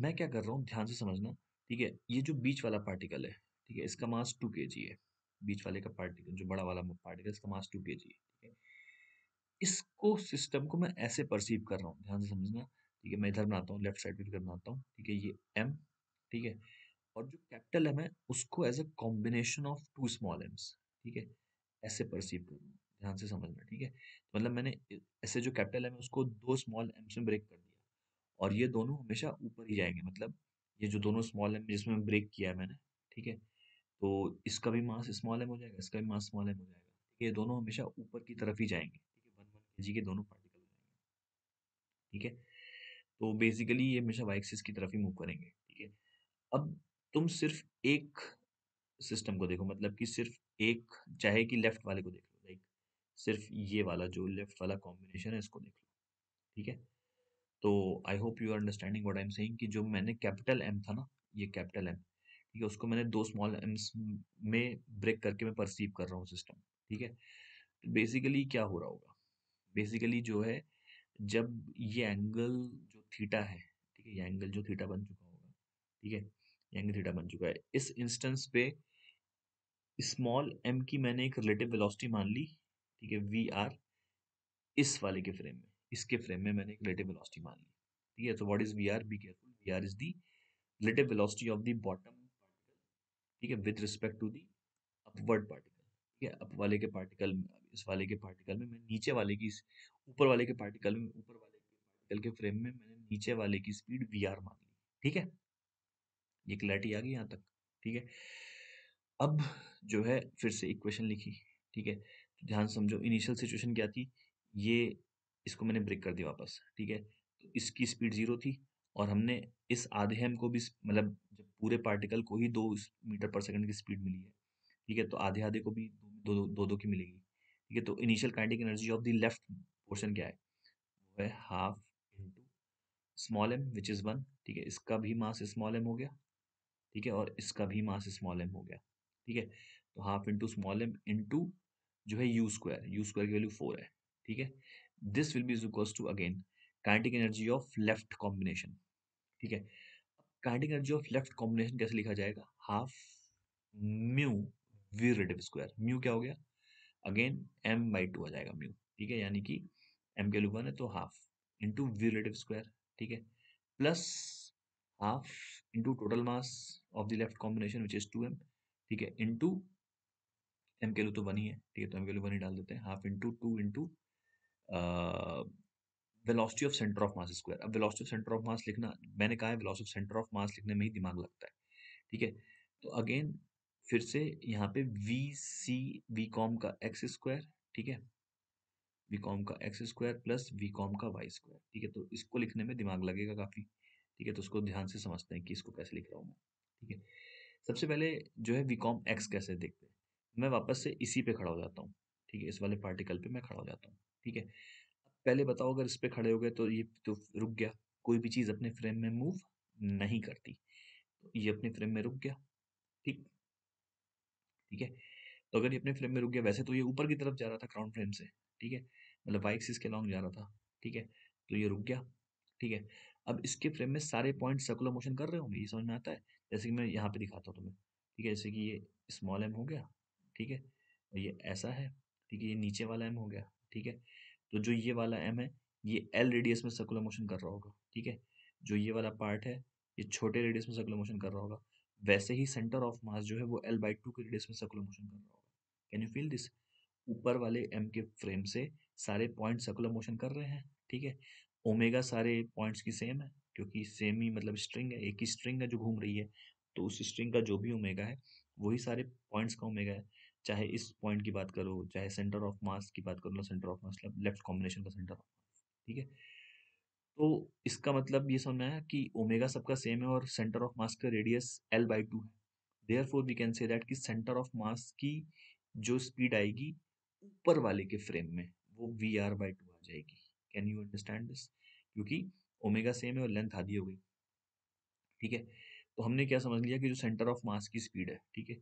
मैं क्या कर रहा हूँ ध्यान से समझना ठीक है ये जो बीच वाला पार्टिकल है ठीक है इसका मास टू के है बीच वाले का पार्टिकल जो बड़ा वाला पार्टिकल इसका मास टू के है ठीक है इसको सिस्टम को मैं ऐसे परसीव कर रहा हूँ ध्यान से समझना ठीक है मैं इधर बनाता हूँ लेफ्ट साइड पर बनाता हूँ ठीक है ये एम ठीक है और जो कैपिटल एम है उसको as a combination of two small Ms ठीक है ऐसे परसीव करूँ ध्यान से समझना ठीक है तो मतलब मैंने ऐसे जो कैपिटल एम है उसको दो स्मॉल एम्स में ब्रेक कर दिया और ये दोनों हमेशा ऊपर ही जाएंगे मतलब ये जो दोनों स्मॉल एम जिसमें ब्रेक किया है मैंने ठीक है तो इसका भी मास स्मॉल एम हो जाएगा इसका भी मास स्मॉल एम हो जाएगा ठीक है ये दोनों हमेशा ऊपर की तरफ ही जाएंगे ठीक है वन वन के जी के दोनों पार्टिकल हो जाएंगे ठीक है तो बेसिकली ये हमेशा वाइक्सिस की तरफ ही मूव करेंगे ठीक है अब तुम सिर्फ एक सिस्टम को देखो मतलब कि सिर्फ एक चाहे कि लेफ्ट वाले को देख लो लाइक सिर्फ ये वाला जो लेफ्ट वाला कॉम्बिनेशन है इसको देख लो ठीक है तो I hope you are understanding what I am saying कि जो मैंने कैपिटल एम था ना ये कैपिटल एम ठीक है उसको मैंने दो स्मॉल एम्स में ब्रेक करके मैं परसीव कर रहा हूँ सिस्टम ठीक है तो बेसिकली क्या हो रहा होगा बेसिकली जो है जब ये एंगल जो थीटा है ठीक है ये एंगल जो थीटा बन चुका होगा ठीक है यानी थीटा बन चुका है इस इंस्टेंस पे स्मॉल एम की मैंने एक रिलेटिव वेलोसिटी मान ली ठीक है वी आर इस वाले के फ्रेम में इसके फ्रेम में मैंने एक रिलेटिव वेलोसिटी मान ली ठीक है so what is we are be careful we are is the relative velocity of the bottom particle ठीक है with respect to the upward particle ठीक है अप वाले के पार्टिकल इस वाले के पार्टिकल में मैं नीचे वाले की ऊपर वाले के पार्टिकल में ऊपर वाले के पार्टिकल के फ्रेम में मैंने नीचे वाले की स्पीड वी आर मान ली ठीक है ये क्लैरिटी आ गई यहाँ तक ठीक है अब जो है फिर से इक्वेशन लिखी ठीक है तो ध्यान समझो इनिशियल सिचुएशन क्या थी ये इसको मैंने ब्रेक कर दिया वापस ठीक है तो इसकी स्पीड ज़ीरो थी और हमने इस आधे एम को भी मतलब जब पूरे पार्टिकल को ही दो मीटर पर सेकंड की स्पीड मिली है ठीक है तो आधे आधे को भी दो दो दो, दो की मिलेगी ठीक है तो initial kinetic energy of the left portion क्या है वो है half into small M which is one ठीक है इसका भी मास स्मॉल एम हो गया ठीक है और इसका भी मास स्मॉल एम हो गया ठीक है तो half into small M into जो है यू स्क्वायर यू स्क्वायर की वैल्यू फोर है ठीक है this will be equals to again kinetic energy of left combination ठीक है kinetic energy of left combination कैसे लिखा जाएगा half mu V relative square mu क्या हो गया अगेन एम बाई टू आ जाएगा म्यू ठीक है यानी कि एम के लू वन है तो half into V relative square ठीक है plus half into total mass of the left combination which is two M ठीक है इंटू एम के लू तो वन ही है ठीक है तो एम के लू वन ही डाल देते हैं half into two into velocity of centre of mass square अब velocity of centre of mass लिखना मैंने कहा है velocity of centre of mass लिखने में ही दिमाग लगता है ठीक है तो अगेन फिर से यहाँ पे वी सी वी कॉम का एक्स स्क्वायर ठीक है वी कॉम का X square plus we com का वाई स्क्वायर ठीक है तो इसको लिखने में दिमाग लगेगा काफ़ी ठीक है तो उसको ध्यान से समझते हैं कि इसको कैसे लिख रहा हूँ मैं ठीक है सबसे पहले जो है वी कॉम एक्स कैसे देखते हैं मैं वापस से इसी पे खड़ा हो जाता हूँ ठीक है इस वाले पार्टिकल पे मैं खड़ा हो जाता हूँ ठीक है पहले बताओ अगर इस पर खड़े हो गए तो ये तो रुक गया कोई भी चीज़ अपने फ्रेम में मूव नहीं करती तो ये अपने फ्रेम में रुक गया ठीक ठीक है तो अगर ये अपने फ्रेम में रुक गया वैसे तो ये ऊपर की तरफ जा रहा था क्राउन फ्रेम से ठीक है मतलब बाइक से इसके लॉन्ग जा रहा था ठीक है तो ये रुक गया ठीक है अब इसके फ्रेम में सारे पॉइंट सर्कुलर मोशन कर रहे होंगे ये समझ में आता है जैसे कि मैं यहाँ पे दिखाता हूँ तुम्हें ठीक है जैसे कि ये स्मॉल एम हो गया ठीक है और ये ऐसा है ठीक है ये नीचे वाला एम हो गया ठीक है तो जो ये वाला एम है ये एल रेडियस में सर्कुलर मोशन कर रहा होगा ठीक है जो ये वाला पार्ट है ये छोटे रेडियस में सर्कुलर मोशन कर रहा होगा वैसे ही सेंटर ऑफ मास जो है वो एल बाई टू के रेडियस में सर्कुलर मोशन कर रहा होगा कैन यू फील दिस ऊपर वाले एम के फ्रेम से सारे पॉइंट सर्कुलर मोशन कर रहे हैं ठीक है ओमेगा सारे पॉइंट्स की सेम है क्योंकि सेम ही मतलब स्ट्रिंग है एक ही स्ट्रिंग है जो घूम रही है तो उस स्ट्रिंग का जो भी ओमेगा है वही सारे पॉइंट्स का ओमेगा है चाहे इस पॉइंट की बात करो चाहे सेंटर ऑफ मास की बात करो मतलब centre of mass left combination का सेंटर ऑफ मास ठीक है तो इसका मतलब ये समझ आया कि ओमेगा सबका सेम है और सेंटर ऑफ मास का रेडियस एल बाई टू है therefore we can say that कि सेंटर ऑफ मास की जो स्पीड आएगी ऊपर वाले के फ्रेम में वो वी आर बाई टू आ जाएगी कैन यू अंडरस्टैंड दिस क्योंकि ओमेगा सेम है और लेंथ आधी हो गई ठीक है तो हमने क्या समझ लिया कि जो सेंटर ऑफ मास की स्पीड है ठीक है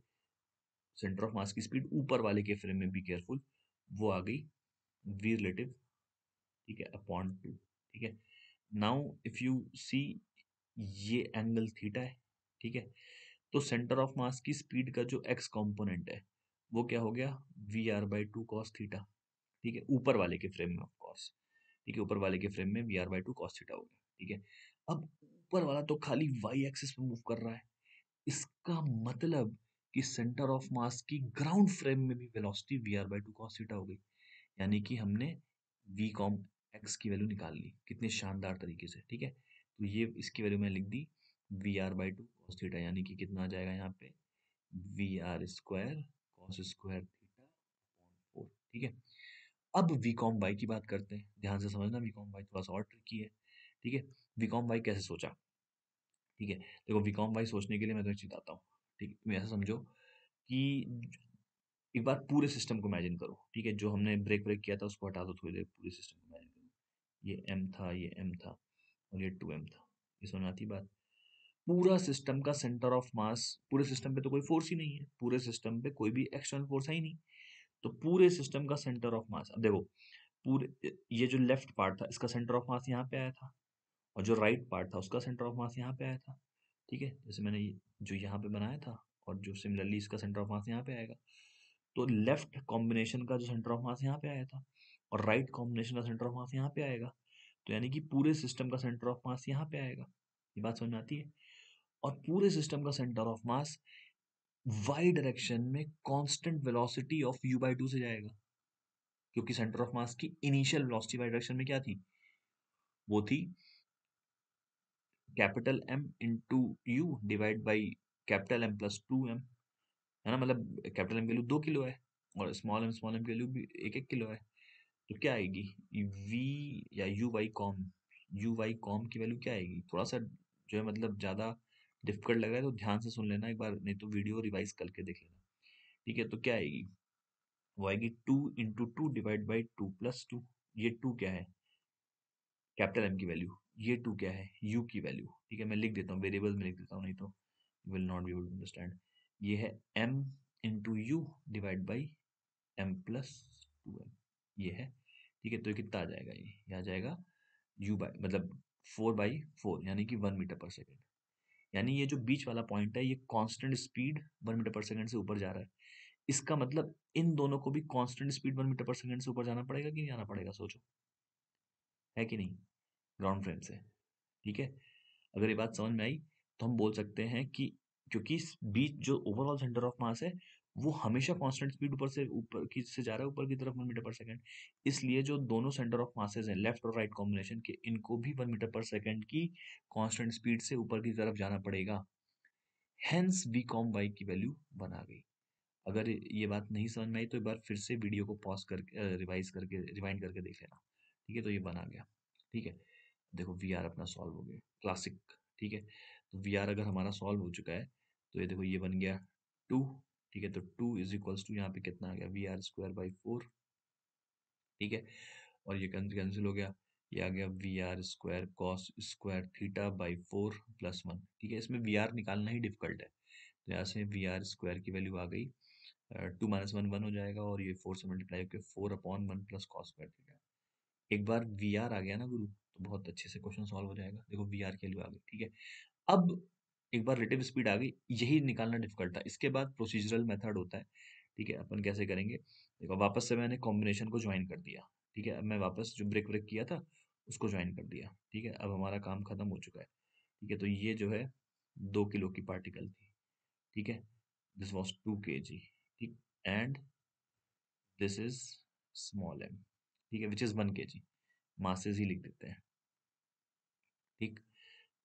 सेंटर ऑफ मास की स्पीड ऊपर वाले के फ्रेम में भी केयरफुल वो आ गई वी रिलेटिव ठीक है अपॉन टू ठीक है नाउ इफ यू सी ये एंगल थीटा है ठीक है तो सेंटर ऑफ मास की स्पीड का जो एक्स कॉम्पोनेंट है वो क्या हो गया V are by two cos theta ठीक है ऊपर वाले के फ्रेम में ऑफ ठीक है ऊपर वाले के फ्रेम में we are by two cos theta हो गया ठीक है अब ऊपर वाला तो खाली वाई एक्सिस में मूव कर रहा है इसका मतलब कि सेंटर ऑफ मास की ग्राउंड फ्रेम में भी velocity V are by two cos theta हो गई यानी कि हमने वी कॉम एक्स की वैल्यू निकाल ली कितने शानदार तरीके से ठीक है तो ये इसकी वैल्यू मैंने लिख दी V are by two cos theta यानी कि कितना आ जाएगा यहाँ पे V are square cos square theta four ठीक है अब वी कॉम बाई की बात करते हैं ध्यान से समझना वी कॉम बाई थोड़ा सा और ट्रिकी है ठीक है वी कॉम बाई कैसे सोचा ठीक है देखो वी कॉम बाई सोचने के लिए मैं तो चिताता चीज आता हूँ ठीक है तुम ऐसा समझो कि एक बार पूरे सिस्टम को इमेजिन करो ठीक है जो हमने ब्रेक ब्रेक किया था उसको हटा दो थोड़ी देर पूरे सिस्टम को इमेजिन करो ये एम था ये एम था और ये टू एम था ये सुन आती बात पूरा सिस्टम का सेंटर ऑफ मास पूरे सिस्टम पे तो कोई फोर्स ही नहीं है पूरे सिस्टम पे कोई भी एक्सटर्नल फोर्स है ही नहीं तो पूरे सिस्टम का सेंटर ऑफ मास अब देखो पूरे ये जो लेफ्ट पार्ट था इसका सेंटर ऑफ मास यहाँ पे आया था और जो राइट right पार्ट था उसका सेंटर ऑफ मास यहाँ पे आया था ठीक है जैसे मैंने जो यहाँ पे बनाया था और जो सिमिलरली इसका सेंटर ऑफ मास यहाँ पे आएगा तो लेफ्ट कॉम्बिनेशन का जो सेंटर ऑफ मास यहाँ पे आया था और राइट right कॉम्बिनेशन का सेंटर ऑफ मास यहाँ पे आएगा तो यानी कि पूरे सिस्टम का सेंटर ऑफ मास यहाँ पे आएगा ये बात समझ में आती है और पूरे सिस्टम का centre of mass Y direction में constant velocity of U by two से जाएगा क्योंकि सेंटर ऑफ मास की इनिशियल वेलोसिटी वाई डायरेक्शन में क्या थी वो थी capital M into U divide by capital M plus two M है ना मतलब कैपिटल एम के लिए दो किलो है और स्मॉल एम स्मॉल एम के लिए भी एक एक किलो है तो क्या आएगी वी या U Y com U Y com की वैल्यू क्या आएगी थोड़ा सा जो है मतलब ज़्यादा डिफिकल्ट लग रहा है तो ध्यान से सुन लेना एक बार नहीं तो वीडियो रिवाइज करके देख लेना ठीक है तो क्या आएगी वो आएगी two into two divide by two plus two ये टू क्या है कैपिटल एम की वैल्यू ये टू क्या है यू की वैल्यू ठीक है मैं लिख देता हूँ वेरिएबल में लिख देता हूँ नहीं तो will not be able to understand ये है M into U divide by M plus two M ये है ठीक है तो ये कितना आ जाएगा ये आ जाएगा यू बाई मतलब फोर बाई फोर यानी कि वन मीटर पर सेकेंड यानी ये जो बीच वाला पॉइंट है ये कांस्टेंट स्पीड वन मीटर पर सेकंड से ऊपर जा रहा है इसका मतलब इन दोनों को भी कांस्टेंट स्पीड वन मीटर पर सेकंड से ऊपर जाना पड़ेगा कि नहीं आना पड़ेगा सोचो है कि नहीं ग्राउंड फ्रेम से ठीक है अगर ये बात समझ में आई तो हम बोल सकते हैं कि क्योंकि बीच जो ओवरऑल सेंटर ऑफ मास है वो हमेशा कांस्टेंट स्पीड ऊपर से ऊपर की से जा रहा है ऊपर की तरफ वन मीटर पर सेकंड इसलिए जो दोनों सेंटर ऑफ मासेज हैं लेफ्ट और राइट कॉम्बिनेशन के इनको भी वन मीटर पर सेकंड की कांस्टेंट स्पीड से ऊपर की तरफ जाना पड़ेगा हैंस वी कॉम वाई की वैल्यू बना गई अगर ये बात नहीं समझ में आई तो एक बार फिर से वीडियो को पॉज करके रिवाइज करके रिवाइंड करके देख लेना ठीक है तो ये बना गया ठीक है देखो वी आर अपना सॉल्व हो गया क्लासिक ठीक है तो वी आर अगर हमारा सॉल्व हो चुका है तो ये देखो ये बन गया टू ठीक है तो टू इज इक्वल्स टू यहाँ पे कितना आ गया V are square by four ठीक है और ये कैंसिल हो गया ये आ गया V are square cos square theta by four plus one ठीक है इसमें वी आर निकालना ही डिफिकल्ट है तो यहाँ से वी आर स्क्वायर की वैल्यू आ गई टू माइनस वन वन हो जाएगा और ये फोर से मल्टीप्लाई होकर four upon one plus cos square theta एक बार वी आर आ गया ना गुरु तो बहुत अच्छे से क्वेश्चन सॉल्व हो जाएगा देखो वी आर की वैल्यू आ गई ठीक है अब एक बार रिलेटिव स्पीड आ गई यही निकालना डिफिकल्ट था इसके बाद प्रोसीजरल मेथड होता है ठीक है अपन कैसे करेंगे देखो वापस से मैंने कॉम्बिनेशन को ज्वाइन कर दिया ठीक है अब मैं वापस जो ब्रेक ब्रेक किया था उसको ज्वाइन कर दिया ठीक है अब हमारा काम ख़त्म हो चुका है ठीक है तो ये जो है दो किलो की पार्टिकल थी ठीक है दिस वॉज टू के जी ठीक and this is small M ठीक है विच is one K ji masses ही लिख देते हैं ठीक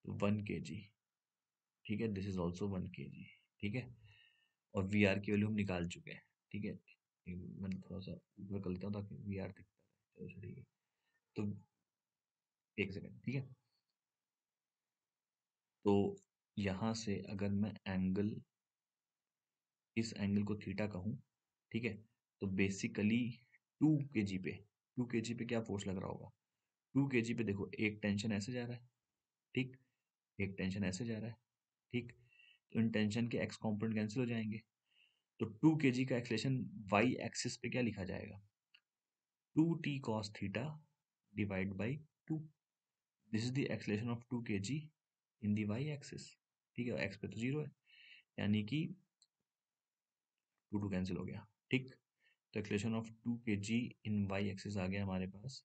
तो वन के जी ठीक है this is also one K जी ठीक है और वी आर की वैल्यू हम निकाल चुके हैं ठीक है मैंने थोड़ा सा ऊपर कर लेता हूँ ताकि वी आर दिखता चलो ठीक है तो एक सेकेंड ठीक है तो यहाँ से अगर मैं एंगल इस एंगल को थीटा कहूँ ठीक है तो बेसिकली टू के जी पे टू के जी पे क्या फोर्स लग रहा होगा टू के जी पे देखो एक टेंशन ऐसे जा रहा है ठीक एक टेंशन ऐसे जा रहा है ठीक तो इन टेंशन के एक्स कॉम्पोनेंट कैंसिल हो जाएंगे तो टू के जी का एक्सलेशन वाई एक्सिस पे क्या लिखा जाएगा two T cos theta divide by two this is the acceleration of two K G in the Y axis ठीक है एक्स पे तो जीरो है यानी कि टू टू कैंसिल हो गया ठीक तो acceleration of two K G in Y axis आ गया हमारे पास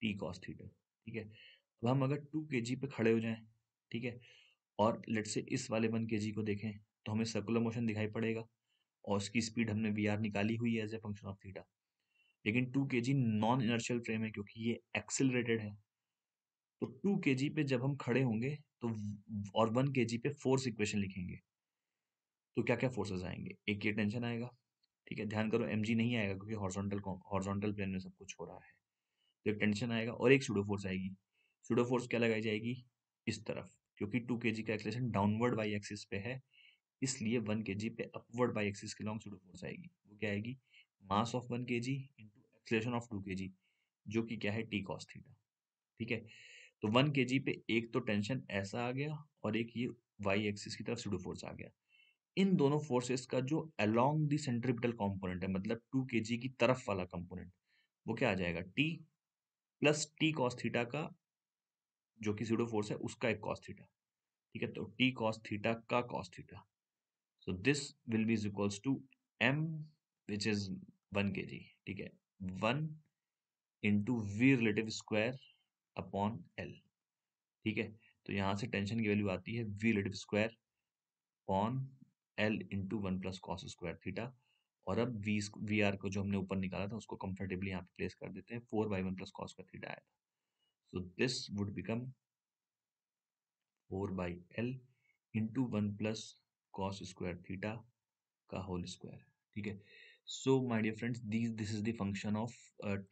टी कॉस थीटा ठीक है अब हम अगर टू के जी पे खड़े हो जाएं ठीक है और लेट से इस वाले वन के को देखें तो हमें सर्कुलर मोशन दिखाई पड़ेगा और उसकी स्पीड हमने वी निकाली हुई है as a function of theta लेकिन टू के नॉन इनर्शियल फ्रेम है क्योंकि ये एक्सेलरेटेड है तो टू के पे जब हम खड़े होंगे तो और वन के पे फोर्स इक्वेशन लिखेंगे तो क्या क्या फोर्सेज आएंगे एक ये टेंशन आएगा ठीक है ध्यान करो एम नहीं आएगा क्योंकि हॉर्जोंटल हॉर्जोंटल प्लेन में सब कुछ हो रहा है तो एक टेंशन आएगा और एक स्टूडो फोर्स आएगी स्टूडो फोर्स क्या लगाई जाएगी इस तरफ क्योंकि टू के का एक्सलेशन डाउनवर्ड बाई एक्सिस पे है इसलिए वन के पे अपवर्ड बाई एक्सिस की लॉन्ग सूडो फोर्स आएगी वो क्या आएगी mass of one K G into acceleration of two के जो कि क्या है टी कॉस थीटा ठीक है तो वन के पे एक तो टेंशन ऐसा आ गया और एक ये वाई एक्सिस की तरफ सूडो फोर्स आ गया इन दोनों फोर्सेस का जो अलोंग दी सेंट्रिपिटल कंपोनेंट है मतलब टू के की तरफ वाला कंपोनेंट वो क्या आ जाएगा T plus T cos theta का जो कि सीडो फोर्स है उसका एक कॉस थीटा ठीक है तो टी कॉस थीटा का cos theta so this will be equals to M which is one K जी ठीक है one into we relative square upon L ठीक है तो यहां से टेंशन की वैल्यू आती है V relative square upon L into one plus cos square theta और अब वी वी आर को जो हमने ऊपर निकाला था उसको कंफर्टेबली यहाँ पे प्लेस कर देते हैं four by one plus cos का थीटा आएगा so this would become four by L into one plus cos square theta का होल स्क्वायर ठीक है so my dear friends this this is the function of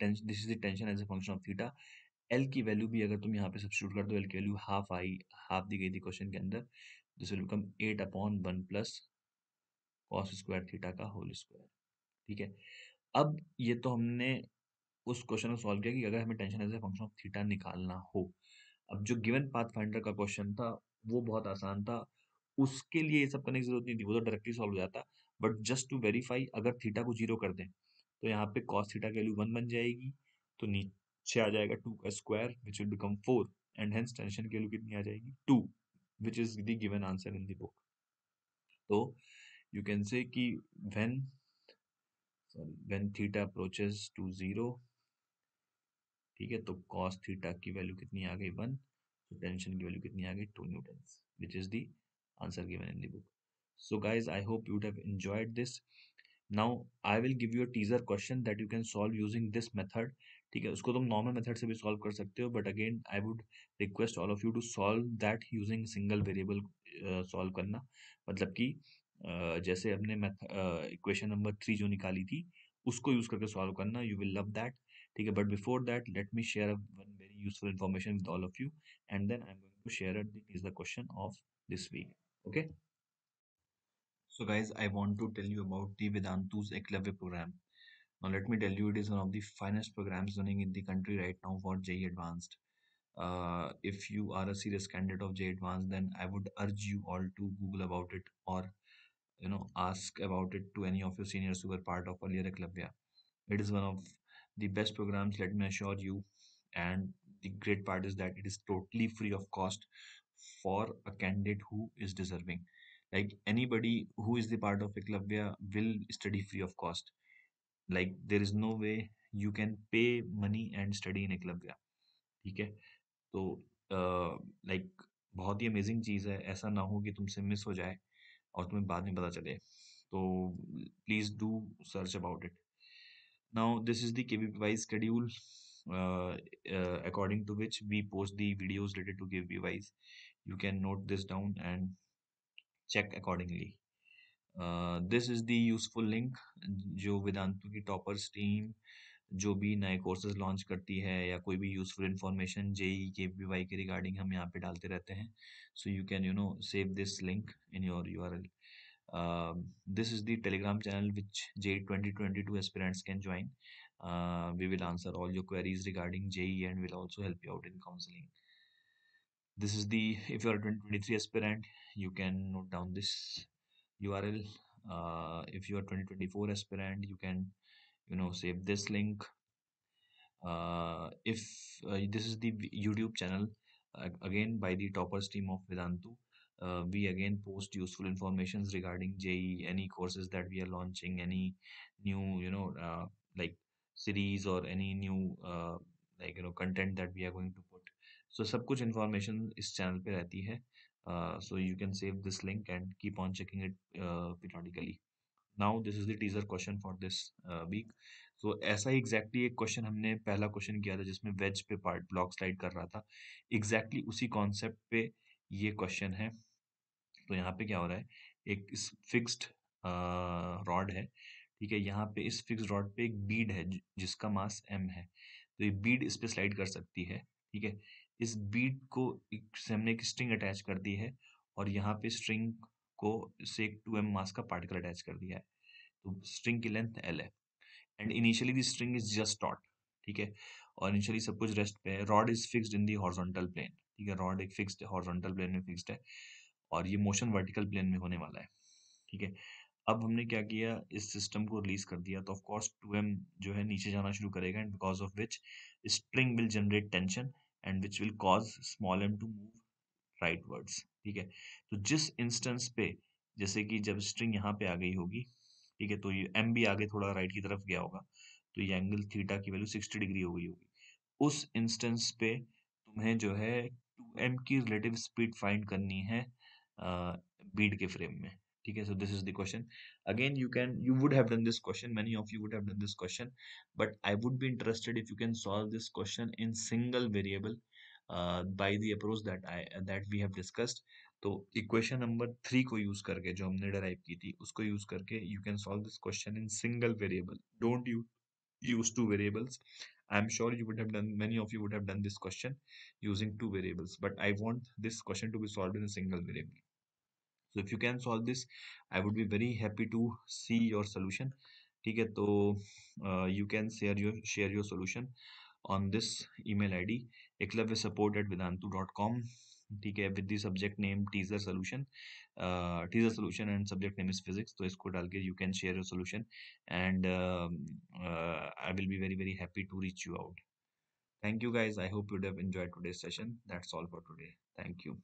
this is the tension as a function of theta L की वैल्यू भी अगर तुम यहाँ पे सब्सिट्यूट कर दो एल की वैल्यू हाफ आई हाफ दी गई थी क्वेश्चन के अंदर this will become eight upon one plus cos square theta का होल स्क्वायर ठीक है अब ये तो हमने उस क्वेश्चन को सॉल्व किया कि अगर हमें tension as a function of theta निकालना हो अब जो गिवन पाथ फाइंडर का क्वेश्चन था वो बहुत आसान था उसके लिए ये सब करने की जरूरत नहीं थी वो तो डायरेक्टली सॉल्व हो जाता बट जस्ट टू वेरीफाई अगर थीटा को जीरो कर दें तो यहाँ पे कॉस थीटा की वैल्यू वन बन जाएगी तो नीचे आ जाएगा टू का square which will become four and hence tension की वैल्यू कितनी आ जाएगी two which is the given answer in the book तो यू कैन से कि when sorry when theta approaches to zero ठीक है तो कॉस थीटा की वैल्यू कितनी आ गई वन तो टेंशन की वैल्यू कितनी आ गई two newton which is the answer given in the book so guys I hope you have enjoyed this now I will give you a teaser question that you can solve using this method ठीक है उसको तुम normal method से भी solve कर सकते हो but again I would request all of you to solve that using single variable solve करना मतलब कि uh, जैसे हमने इक्वेशन नंबर थ्री जो निकाली थी उसको यूज़ करके सॉल्व करना you will love that okay but before that let me share one very useful information with all of you and then i'm going to share it is the question of this week okay so guys i want to tell you about the vedantu's eclave program now let me tell you it is one of the finest programs running in the country right now for j advanced uh, if you are a serious candidate of j advanced then i would urge you all to google about it or you know ask about it to any of your seniors who were part of earlier eclavia it is one of the best programs let me assure you and the great part is that it is totally free of cost for a candidate who is deserving like anybody who is the part of eklavya will study free of cost like there is no way you can pay money and study in eklavya ठीक है तो like बहुत ही amazing चीज़ है ऐसा ना हो कि तुमसे मिस हो जाए और तुम्हें बाद में पता चले तो please do search about it now this is the kvpy schedule uh, uh, according to which we post the videos related to kvpys you can note this down and check accordingly uh, this is the useful link जो वेदांतु की toppers team जो भी नए courses launch करती है या कोई भी useful information JEE K B Y के रिगार्डिंग हम यहाँ पे डालते रहते हैं so you can you know save this link in your U R L Um, this is the telegram channel which JE 2022 aspirants can join uh, we will answer all your queries regarding JE and will also help you out in counseling this is the if you are 2023 aspirant you can note down this url uh, if you are 2024 aspirant you can you know save this link uh, if uh, this is the youtube channel uh, again by the toppers team of vedantu uh, we again post useful informations regarding JE, any courses that we are launching, any new, you know, uh, like series or any new, uh, like, you know, content that we are going to put. So, sab kuch information is channel pe rehti hai. Uh, so you can save this link and keep on checking it uh, periodically. Now this is the teaser question for this week so ऐसा ही exactly exactly एक question हमने पहला question किया था जिसमें veg पे part block slide कर रहा था एग्जैक्टली exactly उसी कॉन्सेप्ट पे ये क्वेश्चन है तो यहाँ पे क्या हो रहा है एक फिक्स्ड रॉड है ठीक है यहाँ पे इस फिक्स रॉड पे एक बीड है जिसका मास एम है तो ये बीड इस पर स्लाइड कर सकती है ठीक है इस बीड को एक हमने एक स्ट्रिंग अटैच कर दी है और यहाँ पे स्ट्रिंग को से एक टू एम मास का पार्टिकल अटैच कर दिया है तो स्ट्रिंग की लेंथ एल है and initially the string is just dot ठीक है और इनिशियली सब कुछ रेस्ट पे है rod is fixed in the horizontal plane ठीक है रॉड एक फिक्स्ड हॉर्जोंटल प्लेन में फिक्स्ड है और ये मोशन वर्टिकल प्लेन में होने वाला है ठीक है अब हमने क्या किया इस सिस्टम को रिलीज कर दिया तो ऑफकोर्स टू एम जो है नीचे जाना शुरू करेगा and because of which spring will generate tension and which will cause small M to move rightwards ठीक है तो जिस इंस्टेंस पे जैसे कि जब स्ट्रिंग यहाँ पे आ गई होगी ठीक है तो ये एम भी आगे थोड़ा राइट की तरफ गया होगा तो ये एंगल थीटा की वैल्यू सिक्सटी डिग्री हो गई होगी उस इंस्टेंस पे तुम्हें जो है टू एम की रिलेटिव स्पीड फाइंड करनी है बीड के फ्रेम में ठीक है so this is the question again you can you would have done this question many of you would have done this question but I would be interested if you can solve this question in single variable by the approach that I that we have discussed तो equation number three को use करके जो हमने derive की थी उसको use करके you can solve this question in single variable don't you use two variables I am sure you would have done many of you would have done this question using two variables but I want this question to be solve in single variable so if you can solve this i would be very happy to see your solution okay so uh, you can share your share your solution on this email id support at vedantu.com ठीक है with the subject name teaser solution teaser solution and subject name is physics तो इसको डाल के you can share your solution and I will be very very happy to reach you out thank you guys I hope you have enjoy today session that's all for today thank you